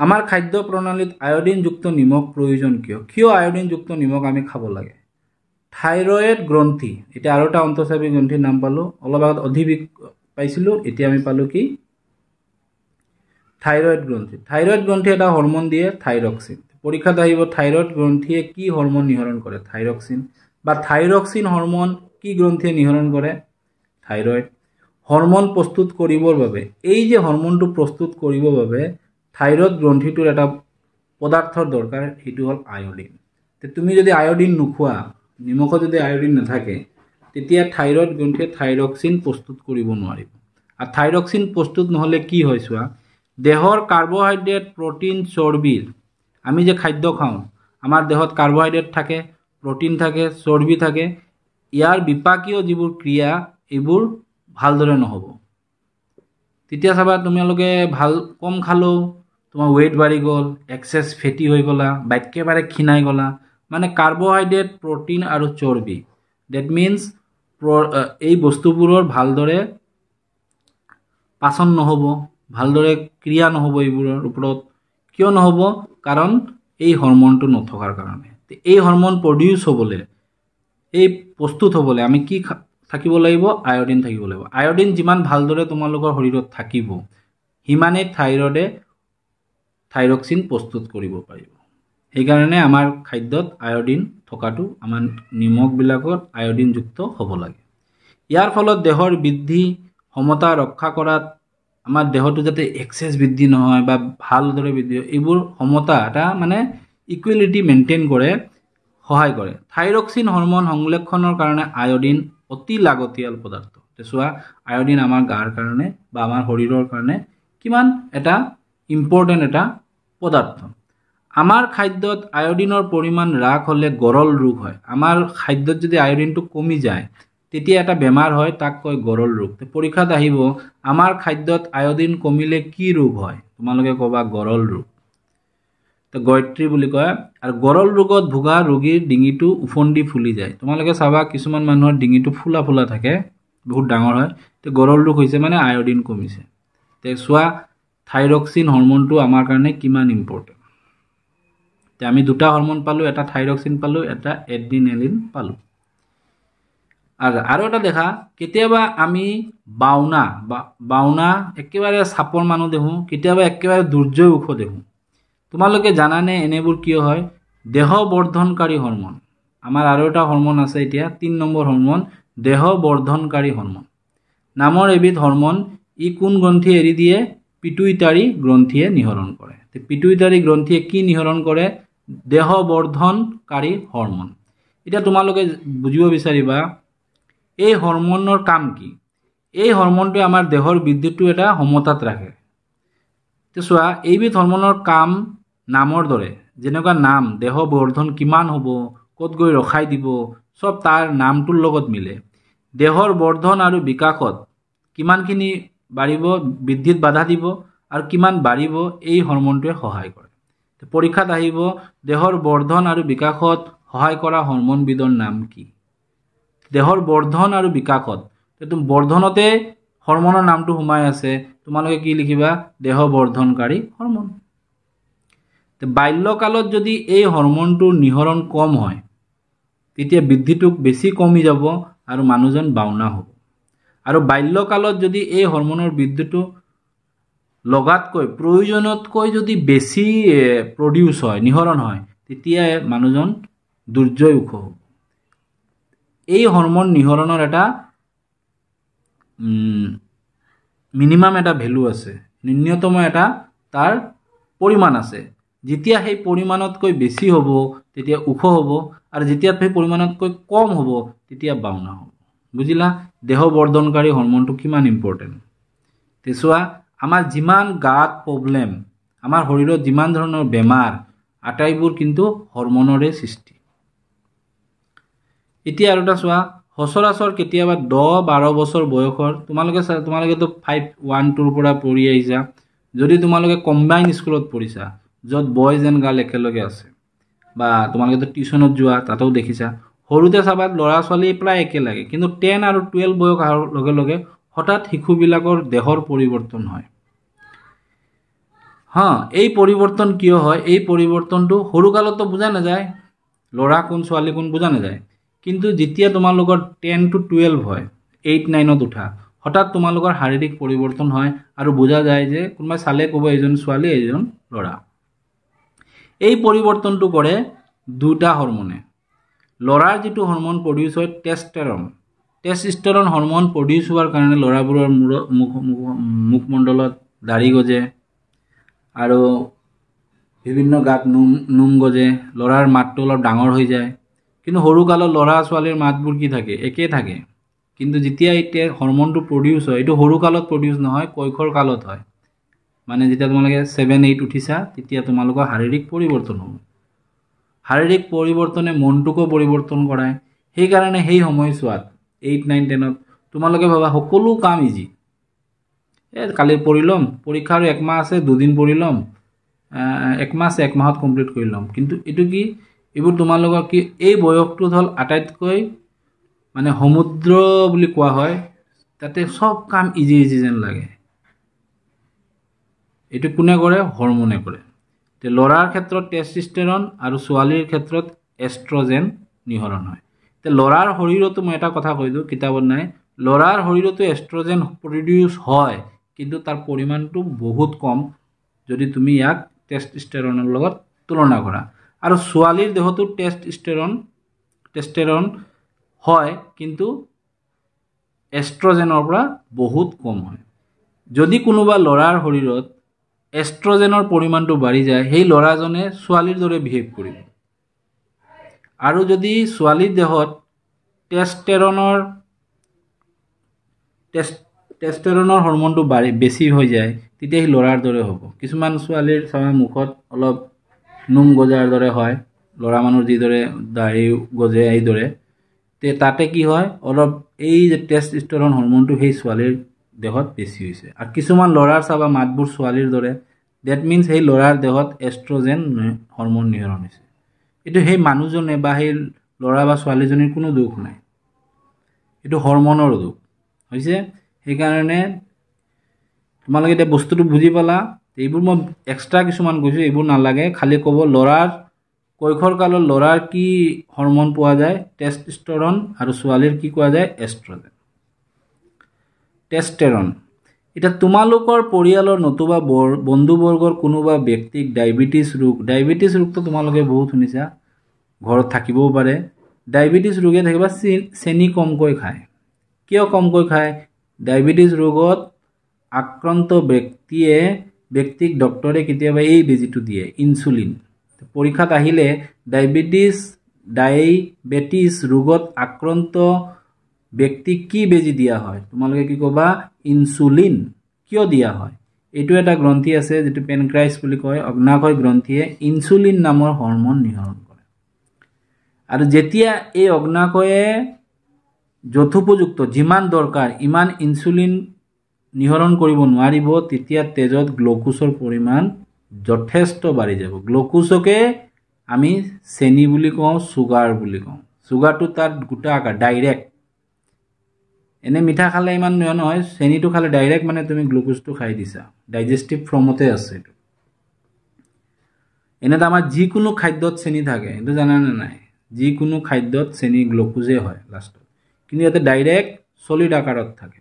A: আমাৰ খাদ্য প্ৰণালীত আয়ডিনযুক্ত নিমখ প্ৰয়োজন কিয় কিয় আয়ডিনযুক্ত নিমখ আমি খাব লাগে থাইৰয়েড গ্ৰন্থি এতিয়া আৰু এটা অন্তঃচাবী গ্ৰন্থিৰ নাম পালোঁ অলপ আগত অধিবিক পাইছিলোঁ এতিয়া আমি পালোঁ কি থাইৰয়েড গ্ৰন্থি থাইৰয়েড গ্ৰন্থি এটা হৰম'ন দিয়ে থাইৰক্সিন পৰীক্ষাত আহিব থাইৰয়ড গ্ৰন্থিয়ে কি হৰমন নিহৰণ কৰে থাইৰক্সিন বা থাইৰক্সিন হৰম'ন কি গ্ৰন্থিয়ে নিহৰণ কৰে থাইৰইড হৰ্মন প্ৰস্তুত কৰিবৰ বাবে এই যে হৰ্মনটো প্ৰস্তুত কৰিবৰ বাবে থাইৰইড গ্ৰন্থিটোৰ এটা পদাৰ্থৰ দৰকাৰ সেইটো হ'ল আয়ডিন তুমি যদি আয়ডিন নোখোৱা নিমখত যদি আয়ডিন নাথাকে তেতিয়া থাইৰইড গ্ৰন্থিয়ে থাইৰক্সিন প্ৰস্তুত কৰিব নোৱাৰিব আৰু থাইৰক্সিন প্ৰস্তুত নহ'লে কি হয় চোৱা দেহৰ কাৰ্বহাইড্ৰেট প্ৰটিন চৰ্বিৰ আমি যে খাদ্য খাওঁ আমাৰ দেহত কাৰ্বহাইড্ৰেট থাকে প্ৰটিন থাকে চৰ্বি থাকে ইয়াৰ বিপাকীয় যিবোৰ ক্ৰিয়া এইবোৰ ভালদৰে নহ'ব তেতিয়া চাবা তোমালোকে ভাল কম খালেও তোমাৰ ৱেইট বাঢ়ি গ'ল এক্সেছ ফেটি হৈ গ'লা বা একেবাৰে ক্ষীণাই গ'লা মানে কাৰ্বহাইড্ৰেট প্ৰটিন আৰু চৰ্বি ডেট মিনছ এই বস্তুবোৰৰ ভালদৰে পাচন নহ'ব ভালদৰে ক্ৰিয়া নহ'ব এইবোৰৰ ওপৰত কিয় নহ'ব কাৰণ এই হৰমনটো নথকাৰ কাৰণে এই হৰমন প্ৰডিউচ হ'বলৈ এই প্ৰস্তুত হ'বলৈ আমি কি থাকিব লাগিব আয়ডিন থাকিব লাগিব আয়ডিন যিমান ভালদৰে তোমালোকৰ শৰীৰত থাকিব সিমানেই থাইৰয়ডে থাইৰক্সিন প্ৰস্তুত কৰিব পাৰিব সেইকাৰণে আমাৰ খাদ্যত আয়ডিন থকাটো আমাৰ নিমখবিলাকত আয়ডিনযুক্ত হ'ব লাগে ইয়াৰ ফলত দেহৰ বৃদ্ধি সমতা ৰক্ষা কৰাত আমাৰ দেহটো যাতে এক্সেছ বৃদ্ধি নহয় বা ভালদৰে বৃদ্ধি হয় এইবোৰ সমতা এটা মানে ইকুৱেলিটি মেইনটেইন কৰে সহায় কৰে থাইৰক্সিন হৰম'ন সংলক্ষণৰ কাৰণে আয়ডিন অতি লাগতিয়াল পদাৰ্থ চোৱা আয়ডিন আমাৰ গাৰ কাৰণে বা আমাৰ শৰীৰৰ কাৰণে কিমান এটা ইম্পৰ্টেণ্ট এটা পদাৰ্থ আমাৰ খাদ্যত আয়ডিনৰ পৰিমাণ হ্ৰাস হ'লে গৰল ৰোগ হয় আমাৰ খাদ্যত যদি আয়ডিনটো কমি যায় তেতিয়া এটা বেমাৰ হয় তাক কয় গৰল ৰোগ পৰীক্ষাত আহিব আমাৰ খাদ্যত আয়ডিন কমিলে কি ৰোগ হয় তোমালোকে ক'বা গৰল ৰোগ গয়ত্ৰী বুলি কয় আৰু গৰল ৰোগত ভোগা ৰোগীৰ ডিঙিটো ওফন্দি ফুলি যায় তোমালোকে চাবা কিছুমান মানুহৰ ডিঙিটো ফুলা ফুলা থাকে বহুত ডাঙৰ হয় তে গৰল ৰোগ হৈছে মানে আয়ডিন কমিছে তে চোৱা থাইৰক্সিন হৰম'নটো আমাৰ কাৰণে কিমান ইম্পৰ্টেণ্ট তে আমি দুটা হৰম'ন পালোঁ এটা থাইৰক্সিন পালোঁ এটা এডিন এলিন পালোঁ আৰু আৰু এটা দেখা কেতিয়াবা আমি বাওনা বা বাওনা একেবাৰে চাপৰ মানুহ দেখোঁ কেতিয়াবা একেবাৰে দুৰ্যয় ওখ দেখোঁ তোমালোকে জানানে এনেবোৰ কিয় হয় দেহ বৰ্ধনকাৰী হৰ্মন আমাৰ আৰু এটা হৰ্মন আছে এতিয়া তিনি নম্বৰ হৰ্মন দেহ বৰ্ধনকাৰী হৰ্মন নামৰ এবিধ হৰ্মন ই কোন গ্ৰন্থি এৰি দিয়ে পিটুইটাৰী গ্ৰন্থিয়ে নিহৰণ কৰে পিটুইটাৰী গ্ৰন্থিয়ে কি নিহৰণ কৰে দেহ বৰ্ধনকাৰী হৰ্মন এতিয়া তোমালোকে বুজিব বিচাৰিবা এই হৰ্মনৰ কাম কি এই হৰ্মনটোৱে আমাৰ দেহৰ বৃদ্ধিটো এটা সমতাত ৰাখে এতিয়া চোৱা এইবিধ হৰ্মনৰ কাম নামৰ দৰে যেনেকুৱা নাম দেহ বৰ্ধন কিমান হ'ব ক'ত গৈ ৰখাই দিব চব তাৰ নামটোৰ লগত মিলে দেহৰ বৰ্ধন আৰু বিকাশত কিমানখিনি বাঢ়িব বৃদ্ধিত বাধা দিব আৰু কিমান বাঢ়িব এই হৰ্মনটোৱে সহায় কৰে পৰীক্ষাত আহিব দেহৰ বৰ্ধন আৰু বিকাশত সহায় কৰা হৰ্মনবিধৰ নাম কি দেহৰ বৰ্ধন আৰু বিকাশত বৰ্ধনতে হৰ্মনৰ নামটো সোমাই আছে তোমালোকে কি লিখিবা দেহ বৰ্ধনকাৰী হৰ্মন বাল্যকালত যদি এই হৰমনটোৰ নিহৰণ কম হয় তেতিয়া বৃদ্ধিটোক বেছি কমি যাব আৰু মানুহজন বাওনা হ'ব আৰু বাল্যকালত যদি এই হৰমনৰ বৃদ্ধিটো লগাতকৈ প্ৰয়োজনতকৈ যদি বেছি প্ৰডিউচ হয় নিহৰণ হয় তেতিয়াই মানুহজন দুৰ্যয়ুখ হ'ব এই হৰমন নিহৰণৰ এটা মিনিমাম এটা ভেলু আছে ন্যূনতম এটা তাৰ পৰিমাণ আছে যেতিয়া সেই পৰিমাণতকৈ বেছি হ'ব তেতিয়া ওখ হ'ব আৰু যেতিয়া সেই পৰিমাণতকৈ কম হ'ব তেতিয়া বাওনা হ'ব বুজিলা দেহ বৰ্ধনকাৰী হৰ্মনটো কিমান ইম্পৰ্টেণ্ট তেচুৱা আমাৰ যিমান গাত প্ৰব্লেম আমাৰ শৰীৰত যিমান ধৰণৰ বেমাৰ আটাইবোৰ কিন্তু হৰ্মনৰে সৃষ্টি এতিয়া আৰু এটা চোৱা সচৰাচৰ কেতিয়াবা দহ বাৰ বছৰ বয়সৰ তোমালোকে তোমালোকেতো ফাইভ ওৱান টুৰ পৰা পঢ়ি আহিছা যদি তোমালোকে কম্বাইন স্কুলত পঢ়িছা য'ত বয়জ এণ্ড গাৰ্ল একেলগে আছে বা তোমালোকেতো টিউশ্যনত যোৱা তাতো দেখিছা সৰুতে চাবা ল'ৰা ছোৱালী প্ৰায় একেলগে কিন্তু টেন আৰু টুৱেল্ভ বয়স অহাৰ লগে লগে হঠাৎ শিশুবিলাকৰ দেহৰ পৰিৱৰ্তন হয় হা এই পৰিৱৰ্তন কিয় হয় এই পৰিৱৰ্তনটো সৰুকালতো বুজা নাযায় ল'ৰা কোন ছোৱালী কোন বুজা নাযায় কিন্তু যেতিয়া তোমালোকৰ টেন টু টুৱেল্ভ হয় এইট নাইনত উঠা হঠাৎ তোমালোকৰ শাৰীৰিক পৰিৱৰ্তন হয় আৰু বুজা যায় যে কোনোবাই চালে ক'ব এজন ছোৱালী এজন ল'ৰা এই পৰিৱৰ্তনটো কৰে দুটা হৰমনে ল'ৰাৰ যিটো হৰম'ন প্ৰডিউচ হয় টেষ্টেৰন টেষ্টিষ্টেৰন হৰমন প্ৰডিউচ হোৱাৰ কাৰণে ল'ৰাবোৰৰ মূৰত মুখ মুখমণ্ডলত দাঢ়ি গজে আৰু বিভিন্ন গাত নোম নোম গজে ল'ৰাৰ মাতটো অলপ ডাঙৰ হৈ যায় কিন্তু সৰুকালত ল'ৰা ছোৱালীৰ মাতবোৰ কি থাকে একেই থাকে কিন্তু যেতিয়া এতিয়া হৰমনটো প্ৰডিউচ হয় এইটো সৰুকালত প্ৰডিউচ নহয় কৈশৰ কালত হয় মানে যেতিয়া তোমালোকে ছেভেন এইট উঠিছা তেতিয়া তোমালোকৰ শাৰীৰিক পৰিৱৰ্তন হ'ব শাৰীৰিক পৰিৱৰ্তনে মনটোকো পৰিৱৰ্তন কৰায় সেইকাৰণে সেই সময়ছোৱাত এইট নাইন টেনত তোমালোকে ভাবা সকলো কাম ইজি এই কালি পঢ়ি ল'ম পৰীক্ষাৰো একমাহ আছে দুদিন পঢ়ি ল'ম একমাহ আছে একমাহত কমপ্লিট কৰি ল'ম কিন্তু এইটো কি এইবোৰ তোমালোকৰ কি এই বয়সটোত হ'ল আটাইতকৈ মানে সমুদ্ৰ বুলি কোৱা হয় তাতে চব কাম ইজি ইজি যেন লাগে এইটো কোনে কৰে হৰমোনে কৰে এতিয়া ল'ৰাৰ ক্ষেত্ৰত টেষ্টিষ্টেৰন আৰু ছোৱালীৰ ক্ষেত্ৰত এষ্ট্ৰজেন নিহৰণ হয় এতিয়া ল'ৰাৰ শৰীৰতো মই এটা কথা কৈ দিওঁ কিতাপত নাই ল'ৰাৰ শৰীৰতো এষ্ট্ৰজেন প্ৰডিউচ হয় কিন্তু তাৰ পৰিমাণটো বহুত কম যদি তুমি ইয়াক টেষ্ট টেষ্টিষ্টেৰনৰ লগত তুলনা কৰা আৰু ছোৱালীৰ দেহতো টেষ্ট টেষ্টিষ্টেৰন টেষ্টেৰন হয় কিন্তু এষ্ট্ৰজেনৰ পৰা বহুত কম হয় যদি কোনোবা ল'ৰাৰ শৰীৰত এষ্ট্ৰজেনৰ পৰিমাণটো বাঢ়ি যায় সেই ল'ৰাজনে ছোৱালীৰ দৰে বিহেভ কৰিব আৰু যদি ছোৱালীৰ দেহত টেষ্টেৰনৰ টেষ্টেৰনৰ হৰমনটো বাঢ়ি বেছি হৈ যায় তেতিয়া সেই ল'ৰাৰ দৰে হ'ব কিছুমান ছোৱালীৰ চাওঁ মুখত অলপ নোম গজাৰ দৰে হয় ল'ৰা মানুহ যিদৰে দাড়ি গজে এইদৰে তে তাতে কি হয় অলপ এই যে টেষ্টেৰন হৰমনটো সেই ছোৱালীৰ দেহত বেছি হৈছে আৰু কিছুমান ল'ৰাৰ চাবা মাতবোৰ ছোৱালীৰ দৰে ডেট মিনছ সেই ল'ৰাৰ দেহত এষ্ট্ৰজেন হৰ্মন নিহৰণ হৈছে এইটো সেই মানুহজনে বা সেই ল'ৰা বা ছোৱালীজনীৰ কোনো দুখ নাই এইটো হৰমনৰ দোষ হৈছে সেইকাৰণে তোমালোকে এতিয়া বস্তুটো বুজি পালা এইবোৰ মই এক্সট্ৰা কিছুমান কৈছোঁ এইবোৰ নালাগে খালি ক'ব ল'ৰাৰ কৈশৰ কালত ল'ৰাৰ কি হৰমন পোৱা যায় টেষ্ট আৰু ছোৱালীৰ কি কোৱা যায় এষ্ট্ৰজেন টেষ্টেৰন এতিয়া তোমালোকৰ পৰিয়ালৰ নতুবা বৰ বন্ধুবৰ্গৰ কোনোবা ব্যক্তিক ডায়েবেটিছ ৰোগ ডায়েবেটিছ ৰোগটো তোমালোকে বহুত শুনিছা ঘৰত থাকিবও পাৰে ডায়েবেটিছ ৰোগে থাকিবা চেনি কমকৈ খায় কিয় কমকৈ খায় ডায়েবেটিছ ৰোগত আক্ৰান্ত ব্যক্তিয়ে ব্যক্তিক ডক্টৰে কেতিয়াবা এই বেজীটো দিয়ে ইনচুলিন পৰীক্ষাত আহিলে ডায়েবেটিছ ডায়েবেটিছ ৰোগত আক্ৰান্ত ব্যক্তিক কি বেজি দিয়া হয় তোমালোকে কি ক'বা ইনচুলিন কিয় দিয়া হয় এইটো এটা গ্ৰন্থি আছে যিটো পেনক্ৰাইজ বুলি কয় অগ্নাশয় গ্ৰন্থিয়ে ইনচুলিন নামৰ হৰ্মন নিহৰণ কৰে আৰু যেতিয়া এই অগ্নাশয়ে যথোপযুক্ত যিমান দৰকাৰ ইমান ইনচুলিন নিহৰণ কৰিব নোৱাৰিব তেতিয়া তেজত গ্লুকোজৰ পৰিমাণ যথেষ্ট বাঢ়ি যাব গ্লুকোজকে আমি চেনি বুলি কওঁ চুগাৰ বুলি কওঁ চুগাৰটো তাত গোটা আকাৰ ডাইৰেক্ট এনে মিঠা খালে ইমান নহয় চেনিটো খালে ডাইৰেক্ট মানে তুমি গ্লুক'জটো খাই দিছা ডাইজেষ্টিভ ফৰ্মতে আছে এইটো এনেতে আমাৰ যিকোনো খাদ্যত চেনি থাকে এইটো জানানে নাই যিকোনো খাদ্যত চেনি গ্লুক'জে হয় লাষ্টত কিন্তু ইয়াতে ডাইৰেক্ট চলিড আকাৰত থাকে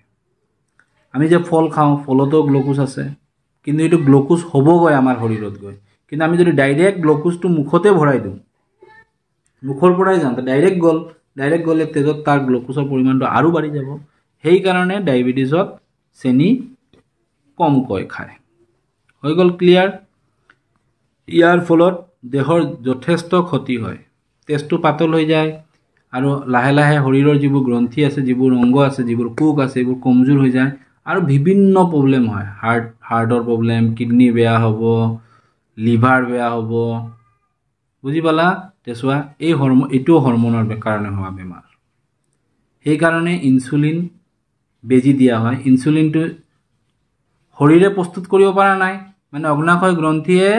A: আমি যে ফল খাওঁ ফলতো গ্লুক'জ আছে কিন্তু এইটো গ্লুক'জ হ'বগৈ আমাৰ শৰীৰত গৈ কিন্তু আমি যদি ডাইৰেক্ট গ্লুক'জটো মুখতে ভৰাই দিওঁ মুখৰ পৰাই যাওঁ ডাইৰেক্ট গ'ল ডাইৰেক্ট গ'লে তেজত তাৰ গ্লুক'জৰ পৰিমাণটো আৰু বাঢ়ি যাব সেইকাৰণে ডায়েবেটিছত চেনি কমকৈ খায় হৈ গ'ল ক্লিয়াৰ ইয়াৰ ফলত দেহৰ যথেষ্ট ক্ষতি হয় তেজটো পাতল হৈ যায় আৰু লাহে লাহে শৰীৰৰ যিবোৰ গ্ৰন্থি আছে যিবোৰ অংগ আছে যিবোৰ কোক আছে এইবোৰ কমজোৰ হৈ যায় আৰু বিভিন্ন প্ৰব্লেম হয় হাৰ্ট হাৰ্টৰ প্ৰব্লেম কিডনী বেয়া হ'ব লিভাৰ বেয়া হ'ব বুজি পালা তেচুৱা এই হৰম এইটো হৰমনৰ কাৰণে হোৱা বেমাৰ সেইকাৰণে ইনচুলিন বেজি দিয়া হয় ইনসুলিনটো শৰীৰে প্ৰস্তুত কৰিব পৰা নাই মানে অগ্নাশয় গ্ৰন্থিয়ে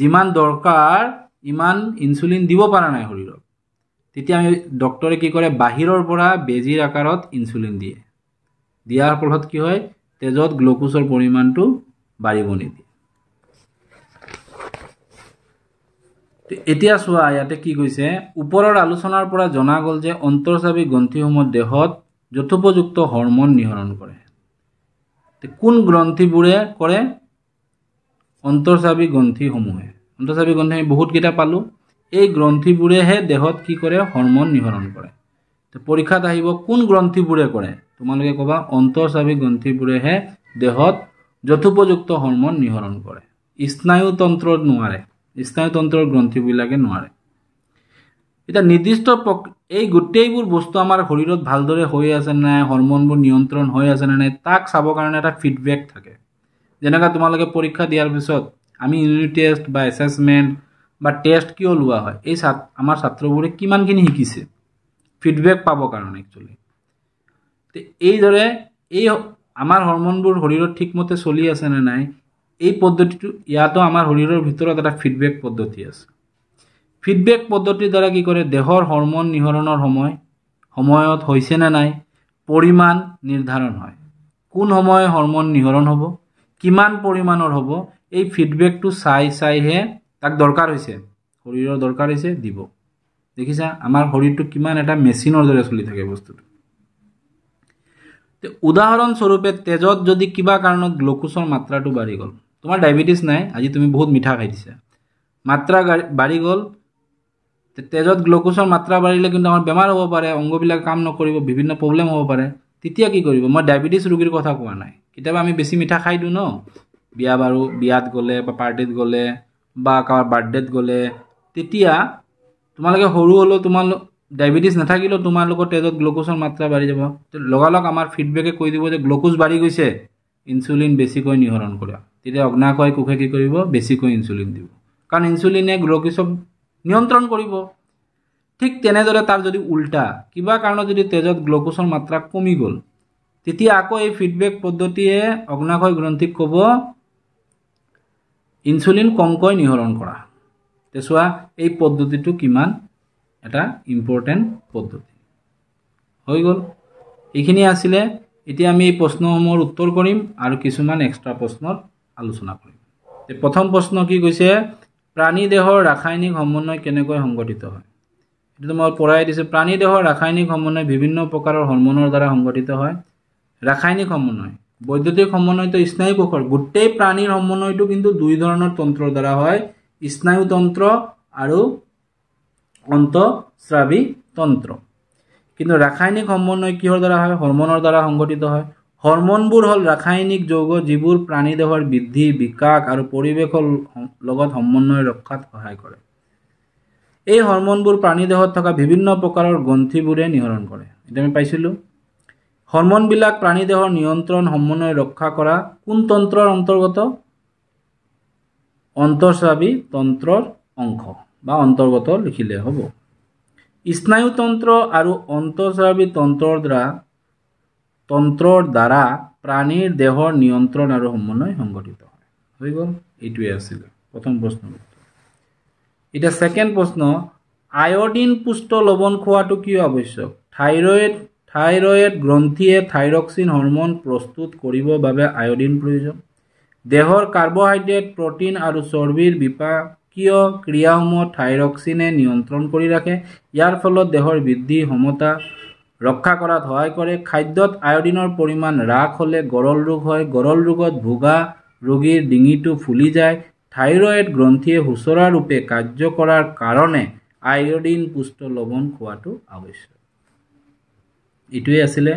A: যিমান দৰকাৰ ইমান ইনচুলিন দিব পৰা নাই শৰীৰক তেতিয়া আমি ডক্তৰে কি কৰে বাহিৰৰ পৰা বেজিৰ আকাৰত ইনচুলিন দিয়ে দিয়াৰ ফলত কি হয় তেজত গ্লুকোজৰ পৰিমাণটো বাঢ়িব নিদিয়ে এতিয়া চোৱা ইয়াতে কি কৈছে ওপৰৰ আলোচনাৰ পৰা জনা গ'ল যে অন্তৰচাবী গ্ৰন্থিসমূহ দেহত যথোপযুক্ত হৰ্মন নিহৰণ কৰে কোন গ্ৰন্থিবোৰে কৰে অন্তৰচাবী গ্ৰন্থিসমূহে অন্তৰচাবী গ্ৰন্থি আমি বহুতকেইটা পালোঁ এই গ্ৰন্থিবোৰেহে দেহত কি কৰে হৰ্মন নিহৰণ কৰে পৰীক্ষাত আহিব কোন গ্ৰন্থিবোৰে কৰে তোমালোকে ক'বা অন্তৰচাবী গ্ৰন্থিবোৰেহে দেহত যথোপযুক্ত হৰ্মন নিহৰণ কৰে স্নায়ুতন্ত্ৰত নোৱাৰে স্নায়ুতন্ত্ৰৰ গ্ৰন্থিবিলাকে নোৱাৰে এতিয়া নিৰ্দিষ্ট প্ৰক এই গোটেইবোৰ বস্তু আমাৰ শৰীৰত ভালদৰে হৈ আছে নে নাই হৰ্মনবোৰ নিয়ন্ত্ৰণ হৈ আছে নে নাই তাক চাবৰ কাৰণে এটা ফিডবেক থাকে যেনেকুৱা তোমালোকে পৰীক্ষা দিয়াৰ পিছত আমি ইউনিট টেষ্ট বা এছেছমেণ্ট বা টেষ্ট কিয় লোৱা হয় এই ছাত্ৰ আমাৰ ছাত্ৰবোৰে কিমানখিনি শিকিছে ফিডবেক পাবৰ কাৰণে একচুৱেলি এইদৰে এই আমাৰ হৰ্মনবোৰ শৰীৰত ঠিকমতে চলি আছে নে নাই এই পদ্ধতিটো ইয়াতো আমাৰ শৰীৰৰ ভিতৰত এটা ফিডবেক পদ্ধতি আছে ফিডবেক পদ্ধতিৰ দ্বাৰা কি কৰে দেহৰ হৰম'ন নিহৰণৰ সময় সময়ত হৈছে নে নাই পৰিমাণ নিৰ্ধাৰণ হয় কোন সময় হৰমন নিহৰণ হ'ব কিমান পৰিমাণৰ হ'ব এই ফিডবেকটো চাই চাইহে তাক দৰকাৰ হৈছে শৰীৰৰ দৰকাৰ হৈছে দিব দেখিছা আমাৰ শৰীৰটো কিমান এটা মেচিনৰ দৰে চলি থাকে বস্তুটো উদাহৰণস্বৰূপে তেজত যদি কিবা কাৰণত গ্লুকোজৰ মাত্ৰাটো বাঢ়ি গ'ল তোমাৰ ডায়েবেটিছ নাই আজি তুমি বহুত মিঠা খাই দিছা মাত্ৰা বাঢ়ি গ'ল তেজত গ্লুক'জৰ মাত্ৰা বাঢ়িলে কিন্তু আমাৰ বেমাৰ হ'ব পাৰে অংগবিলাক কাম নকৰিব বিভিন্ন প্ৰব্লেম হ'ব পাৰে তেতিয়া কি কৰিব মই ডায়েবেটিছ ৰোগীৰ কথা কোৱা নাই কেতিয়াবা আমি বেছি মিঠা খাই দিওঁ ন বিয়া বাৰু বিয়াত গ'লে বা পাৰ্টিত গ'লে বা কাৰোবাৰ বাৰ্থডেত গ'লে তেতিয়া তোমালোকে সৰু হ'লেও তোমালোক ডায়েবেটিছ নাথাকিলেও তোমালোকৰ তেজত গ্লুক'জৰ মাত্ৰা বাঢ়ি যাব লগালগ আমাৰ ফিডবেকে কৈ দিব যে গ্লুক'জ বাঢ়ি গৈছে ইনচুলিন বেছিকৈ নিহৰণ কৰা তেতিয়া অগ্নাশয় কোষে কি কৰিব বেছিকৈ ইনচুলিন দিব কাৰণ ইনচুলিনে গ্লুকোজক নিয়ন্ত্ৰণ কৰিব ঠিক তেনেদৰে তাৰ যদি উল্টা কিবা কাৰণত যদি তেজত গ্লুক'জৰ মাত্ৰা কমি গ'ল তেতিয়া আকৌ এই ফিডবেক পদ্ধতিয়ে অগ্নাশয় গ্ৰন্থিক ক'ব ইনচুলিন কমকৈ নিহৰণ কৰা তেচোৱা এই পদ্ধতিটো কিমান এটা ইম্পৰ্টেণ্ট পদ্ধতি হৈ গ'ল এইখিনি আছিলে এতিয়া আমি এই প্ৰশ্নসমূহৰ উত্তৰ কৰিম আৰু কিছুমান এক্সট্ৰা প্ৰশ্নৰ আলোচনা কৰিম প্ৰথম প্ৰশ্ন কি কৈছে প্ৰাণী দেহৰ ৰাসায়নিক সমন্বয় কেনেকৈ সংগঠিত হয় এইটোতো মই পঢ়াই দিছোঁ প্ৰাণী দেহৰ ৰাসায়নিক সমন্বয় বিভিন্ন প্ৰকাৰৰ হৰ্মনৰ দ্বাৰা সংগঠিত হয় ৰাসায়নিক সমন্বয় বৈদ্যুতিক সমন্বয়টো স্নায়ুকোষৰ গোটেই প্ৰাণীৰ সমন্বয়টো কিন্তু দুই ধৰণৰ তন্ত্ৰৰ দ্বাৰা হয় স্নায়ুতন্ত্ৰ আৰু অন্তশ্ৰাৱী তন্ত্ৰ কিন্তু ৰাসায়নিক সমন্বয় কিহৰ দ্বাৰা হয় হৰ্মনৰ দ্বাৰা সংগঠিত হয় হৰ্মনবোৰ হ'ল ৰাসায়নিক যৌগ যিবোৰ প্ৰাণীদেহৰ বৃদ্ধি বিকাশ আৰু পৰিৱেশৰ লগত সমন্বয় ৰক্ষাত সহায় কৰে এই হৰ্মনবোৰ প্ৰাণীদেহত থকা বিভিন্ন প্ৰকাৰৰ গ্ৰন্থিবোৰে নিহৰণ কৰে এতিয়া আমি পাইছিলোঁ হৰ্মনবিলাক প্ৰাণীদেহৰ নিয়ন্ত্ৰণ সমন্বয় ৰক্ষা কৰা কোন তন্ত্ৰৰ অন্তৰ্গত অন্তঃস্ৰাৱী তন্ত্ৰৰ অংশ বা অন্তৰ্গত লিখিলে হ'ব স্নায়ুতন্ত্ৰ আৰু অন্তঃস্ৰাৱী তন্ত্ৰৰ দ্বাৰা তন্ত্ৰৰ দ্বাৰা প্ৰাণীৰ দেহৰ নিয়ন্ত্ৰণ আৰু সমন্বয় সংঘটিত হয় হৈ গ'ল এইটোৱে আছিলে প্ৰথম প্ৰশ্ন এতিয়া ছেকেণ্ড প্ৰশ্ন আয়ডিন পুষ্ট লৱণ খোৱাটো কিয় আৱশ্যক থাইৰয়ড থাইৰয়ড গ্ৰন্থিয়ে থাইৰক্সিন হৰ্মন প্ৰস্তুত কৰিবৰ বাবে আয়ডিন প্ৰয়োজন দেহৰ কাৰ্বহাইড্ৰেট প্ৰটিন আৰু চৰ্বিৰ বিপাকীয় ক্ৰিয়াসমূহ থাইৰক্সিনে নিয়ন্ত্ৰণ কৰি ৰাখে ইয়াৰ ফলত দেহৰ বৃদ্ধি সমতা ৰক্ষা কৰাত সহায় কৰে খাদ্যত আয়ডিনৰ পৰিমাণ হ্ৰাস হ'লে গৰল ৰোগ হয় গৰল ৰোগত ভোগা ৰোগীৰ ডিঙিটো ফুলি যায় থাইৰয়ড গ্ৰন্থিয়ে ৰূপে কাৰ্য কৰাৰ কাৰণে আয়ডিন পুষ্ট লৱণ খোৱাটো আৱশ্যক এইটোৱেই আছিলে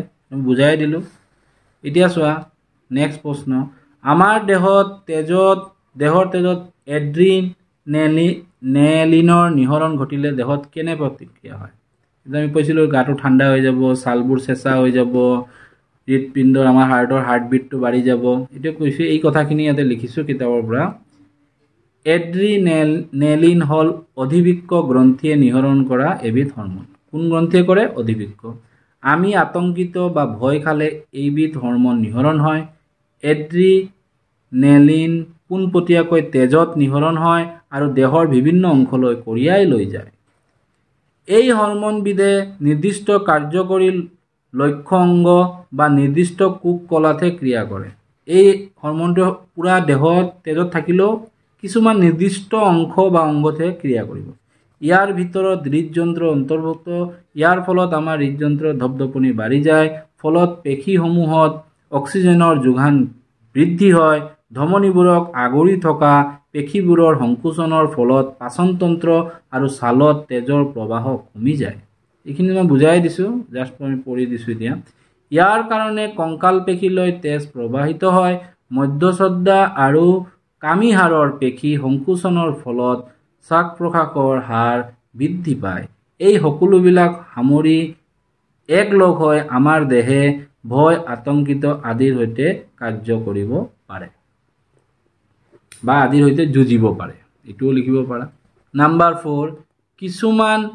A: বুজাই দিলোঁ এতিয়া চোৱা নেক্সট প্ৰশ্ন আমাৰ দেহত তেজত দেহৰ তেজত এড্ৰিন নেলি নেলিনৰ নিহৰণ ঘটিলে দেহত কেনে প্ৰতিক্ৰিয়া হয় আমি কৈছিলোঁ গাটো ঠাণ্ডা হৈ যাব ছালবোৰ চেঁচা হৈ যাব হৃদপিণ্ডৰ আমাৰ হাৰ্টৰ হাৰ্টবিটটো বাঢ়ি যাব এইটো কৈছোঁ এই কথাখিনি ইয়াতে লিখিছোঁ কিতাপৰ পৰা এড্ৰি নেল নেলিন হ'ল অধিবৃক্ষ গ্ৰন্থিয়ে নিহৰণ কৰা এবিধ হৰ্মন কোন গ্ৰন্থিয়ে কৰে অধিবৃক্ষ আমি আতংকিত বা ভয় খালে এইবিধ হৰ্মন নিহৰণ হয় এড্ৰি নেলিন পোনপটীয়াকৈ তেজত নিহৰণ হয় আৰু দেহৰ বিভিন্ন অংশলৈ কঢ়িয়াই লৈ যায় এই হৰ্মনবিধে নিৰ্দিষ্ট কাৰ্যকৰী লক্ষ্য অংগ বা নিৰ্দিষ্ট কোক কলাতহে ক্ৰিয়া কৰে এই হৰ্মনটোৱে পূৰা দেহত তেজত থাকিলেও কিছুমান নিৰ্দিষ্ট অংশ বা অংগতহে ক্ৰিয়া কৰিব ইয়াৰ ভিতৰত হৃদযন্ত্ৰ অন্তৰ্ভুক্ত ইয়াৰ ফলত আমাৰ হৃদযন্ত্ৰৰ ধপধপনি বাঢ়ি যায় ফলত পেশীসমূহত অক্সিজেনৰ যোগান বৃদ্ধি হয় ধমনীবোৰক আগুৰি থকা পেশীবোৰৰ সংকোচনৰ ফলত পাচনতন্ত্ৰ আৰু ছালত তেজৰ প্ৰৱাহ কমি যায় এইখিনি মই বুজাই দিছোঁ জাষ্ট মই পঢ়ি দিছোঁ এতিয়া ইয়াৰ কাৰণে কংকাল পেশীলৈ তেজ প্ৰবাহিত হয় মধ্যশ্ৰদ্ধা আৰু কামিহাৰৰ পেশী সংকোচনৰ ফলত শ্বাস প্ৰশ্বাসৰ হাৰ বৃদ্ধি পায় এই সকলোবিলাক সামৰি এক লগ হৈ আমাৰ দেহে ভয় আতংকিত আদিৰ সৈতে কাৰ্য কৰিব পাৰে বা আদিৰ সৈতে যুঁজিব পাৰে এইটোও লিখিব পাৰা নাম্বাৰ ফ'ৰ কিছুমান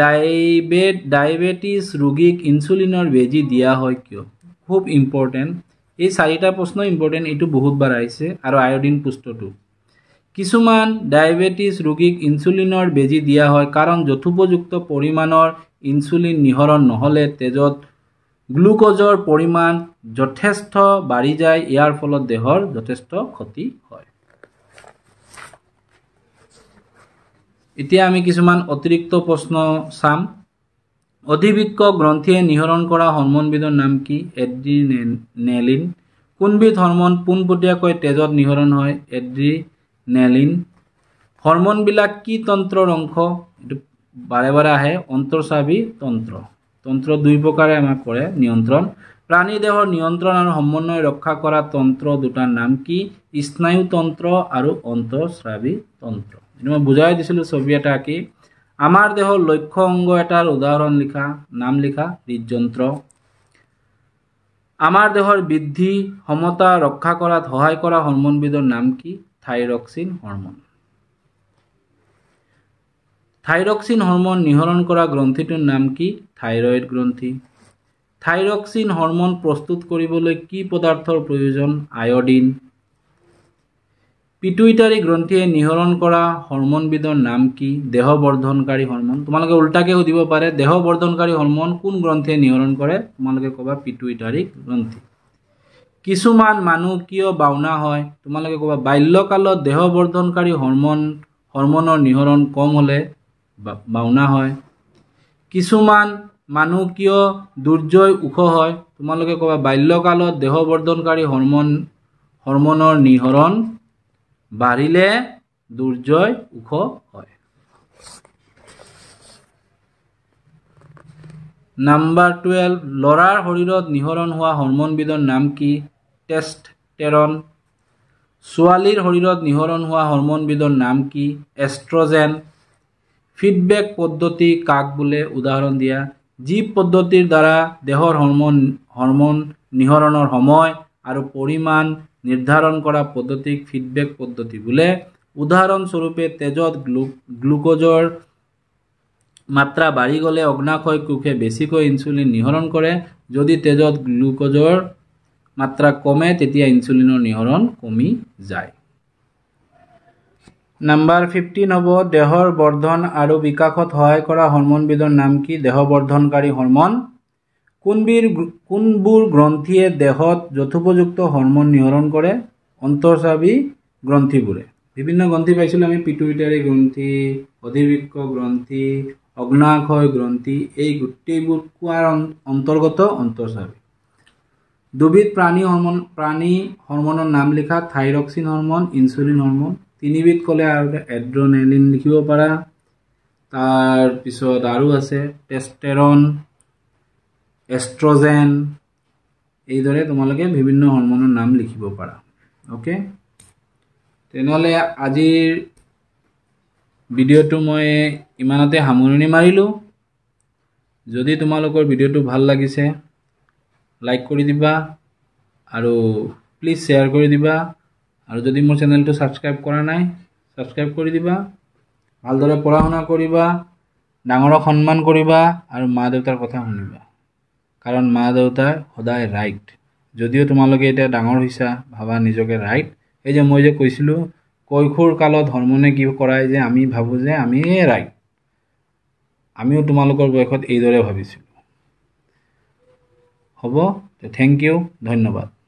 A: ডাইবে ডায়েবেটিছ ৰোগীক ইনচুলিনৰ বেজী দিয়া হয় কিয় খুব ইম্পৰ্টেণ্ট এই চাৰিটা প্ৰশ্ন ইম্পৰ্টেণ্ট এইটো বহুতবাৰ আহিছে আৰু আয়ডিন পুষ্টটো কিছুমান ডায়েবেটিছ ৰোগীক ইনচুলিনৰ বেজী দিয়া হয় কাৰণ যথোপযুক্ত পৰিমাণৰ ইনচুলিন নিহৰণ নহ'লে তেজত গ্লুক'জৰ পৰিমাণ যথেষ্ট বাঢ়ি যায় ইয়াৰ ফলত দেহৰ যথেষ্ট ক্ষতি হয় এতিয়া আমি কিছুমান অতিৰিক্ত প্ৰশ্ন চাম অধিবৃক্ষ গ্ৰন্থিয়ে নিহৰণ কৰা হৰমোনবিধৰ নাম কি এড্ৰি নেলিন কোনবিধ হৰমোন পোনপটীয়াকৈ তেজত নিহৰণ হয় এড্ৰি নেলিন হৰমোনবিলাক কি তন্ত্ৰৰ অংশ বাৰে বাৰে আহে অন্তৰ্চাবি তন্ত্ৰ তন্ত্ৰ দুই প্ৰকাৰে আমাক নিয়ন্ত্ৰণ প্ৰাণী দেহৰ নিয়ন্ত্ৰণ আৰু সমন্বয় ৰক্ষা কৰা তন্ত্ৰ দুটাৰ নাম কি স্নায়ুতন্ত্ৰ আৰু অন্তঃস্ৰাবী তন্ত্ৰ এনে মই বুজাই দিছিলোঁ ছবি এটা আঁকি আমাৰ দেহৰ লক্ষ্য অংগ এটাৰ উদাহৰণ লিখা নাম লিখা হৃদযন্ত্ৰ আমাৰ দেহৰ বৃদ্ধি সমতা ৰক্ষা কৰাত সহায় কৰা হৰ্মনবিধৰ নাম কি থাইৰক্সিন হৰ্মন থাইৰক্সিন হৰ্মন নিহৰণ কৰা গ্ৰন্থিটোৰ নাম কি থাইৰয়ড গ্ৰন্থি থাইৰক্সিন হৰ্মন প্ৰস্তুত কৰিবলৈ কি পদাৰ্থৰ প্ৰয়োজন আয়ডিন পিটুইটাৰী গ্ৰন্থিয়ে নিহৰণ কৰা হৰ্মনবিধৰ নাম কি দেহবৰ্ধনকাৰী হৰ্মন তোমালোকে উল্টাকৈ সুধিব পাৰে দেহবৰ্ধনকাৰী হৰ্মন কোন গ্ৰন্থিয়ে নিহৰণ কৰে তোমালোকে ক'বা পিটুইটাৰী গ্ৰন্থি কিছুমান মানুহ কিয় বাওনা হয় তোমালোকে ক'বা বাল্যকালত দেহবৰ্ধনকাৰী হৰ্মন হৰ্মনৰ নিহৰণ কম হ'লে বাওনা হয় কিছুমান মানুহ কিয় দুৰ্যয় ওখ হয় তোমালোকে ক'বা বাল্যকালত দেহবৰ্ধনকাৰী হৰ্মন হৰ্মনৰ নিহৰণ বাঢ়িলে দুৰ্যয় ওখ হয় নাম্বাৰ টুৱেল্ভ ল'ৰাৰ শৰীৰত নিহৰণ হোৱা হৰ্মনবিধৰ নাম কি টেষ্ট টেৰন ছোৱালীৰ শৰীৰত নিহৰণ হোৱা হৰ্মনবিধৰ নাম কি এষ্ট্ৰজেন ফিডবেক পদ্ধতি কাক বোলে উদাহৰণ দিয়া যি পদ্ধতিৰ দ্বাৰা দেহৰ হৰ্মন হৰ্মন নিহৰণৰ সময় আৰু পৰিমাণ নিৰ্ধাৰণ কৰা পদ্ধতিক ফিডবেক পদ্ধতি বোলে উদাহৰণস্বৰূপে তেজত গ্লু গ্লুক'জৰ মাত্ৰা বাঢ়ি গ'লে অগ্নাশয় কোষে বেছিকৈ ইনচুলিন নিহৰণ কৰে যদি তেজত গ্লুক'জৰ মাত্ৰা কমে তেতিয়া ইনচুলিনৰ নিহৰণ কমি যায় নাম্বাৰ ফিফটিন হ'ব দেহৰ বৰ্ধন আৰু বিকাশত সহায় কৰা হৰ্মনবিধৰ নাম কি দেহবৰ্ধনকাৰী হৰ্মন কোনবিধ কোনবোৰ গ্ৰন্থিয়ে দেহত যথোপযুক্ত হৰ্মন নিহৰণ কৰে অন্তৰ্চাবী গ্ৰন্থিবোৰে বিভিন্ন গ্ৰন্থি পাইছিলোঁ আমি পিটুইটাৰী গ্ৰন্থি অধিবৃক্ষ গ্ৰন্থি অগ্নাক্ষয় গ্ৰন্থি এই গোটেইবোৰ কোৱাৰ অন্তৰ্গত অন্তৰ্চাবী দুবিধ প্ৰাণী হৰ্মন প্ৰাণী হৰ্মনৰ নাম লিখা থাইৰক্সিন হৰ্মন ইনচুলিন হৰ্মন তিনিবিধ ক'লে আৰু এড্ৰনেলিন লিখিব পাৰা তাৰপিছত আৰু আছে টেষ্টেৰন এষ্ট্ৰজেন এইদৰে তোমালোকে বিভিন্ন হৰমনৰ নাম লিখিব পাৰা অ'কে তেনেহ'লে আজিৰ ভিডিঅ'টো মই ইমানতে সামৰণি মাৰিলোঁ যদি তোমালোকৰ ভিডিঅ'টো ভাল লাগিছে লাইক কৰি দিবা আৰু প্লিজ শ্বেয়াৰ কৰি দিবা আৰু যদি মোৰ চেনেলটো ছাবস্ক্ৰাইব কৰা নাই ছাবস্ক্ৰাইব কৰি দিবা ভালদৰে পঢ়া শুনা কৰিবা ডাঙৰক সন্মান কৰিবা আৰু মা দেউতাৰ কথা শুনিবা কাৰণ মা দেউতা সদায় ৰাইট যদিও তোমালোকে এতিয়া ডাঙৰ হৈছা ভাবা নিজকে ৰাইট এই যে মই যে কৈছিলোঁ কৈশোৰ কালত হৰমনে কি কৰাই যে আমি ভাবোঁ যে আমিয়ে ৰাইট আমিও তোমালোকৰ বয়সত এইদৰে ভাবিছিলোঁ হ'ব থেংক ইউ ধন্যবাদ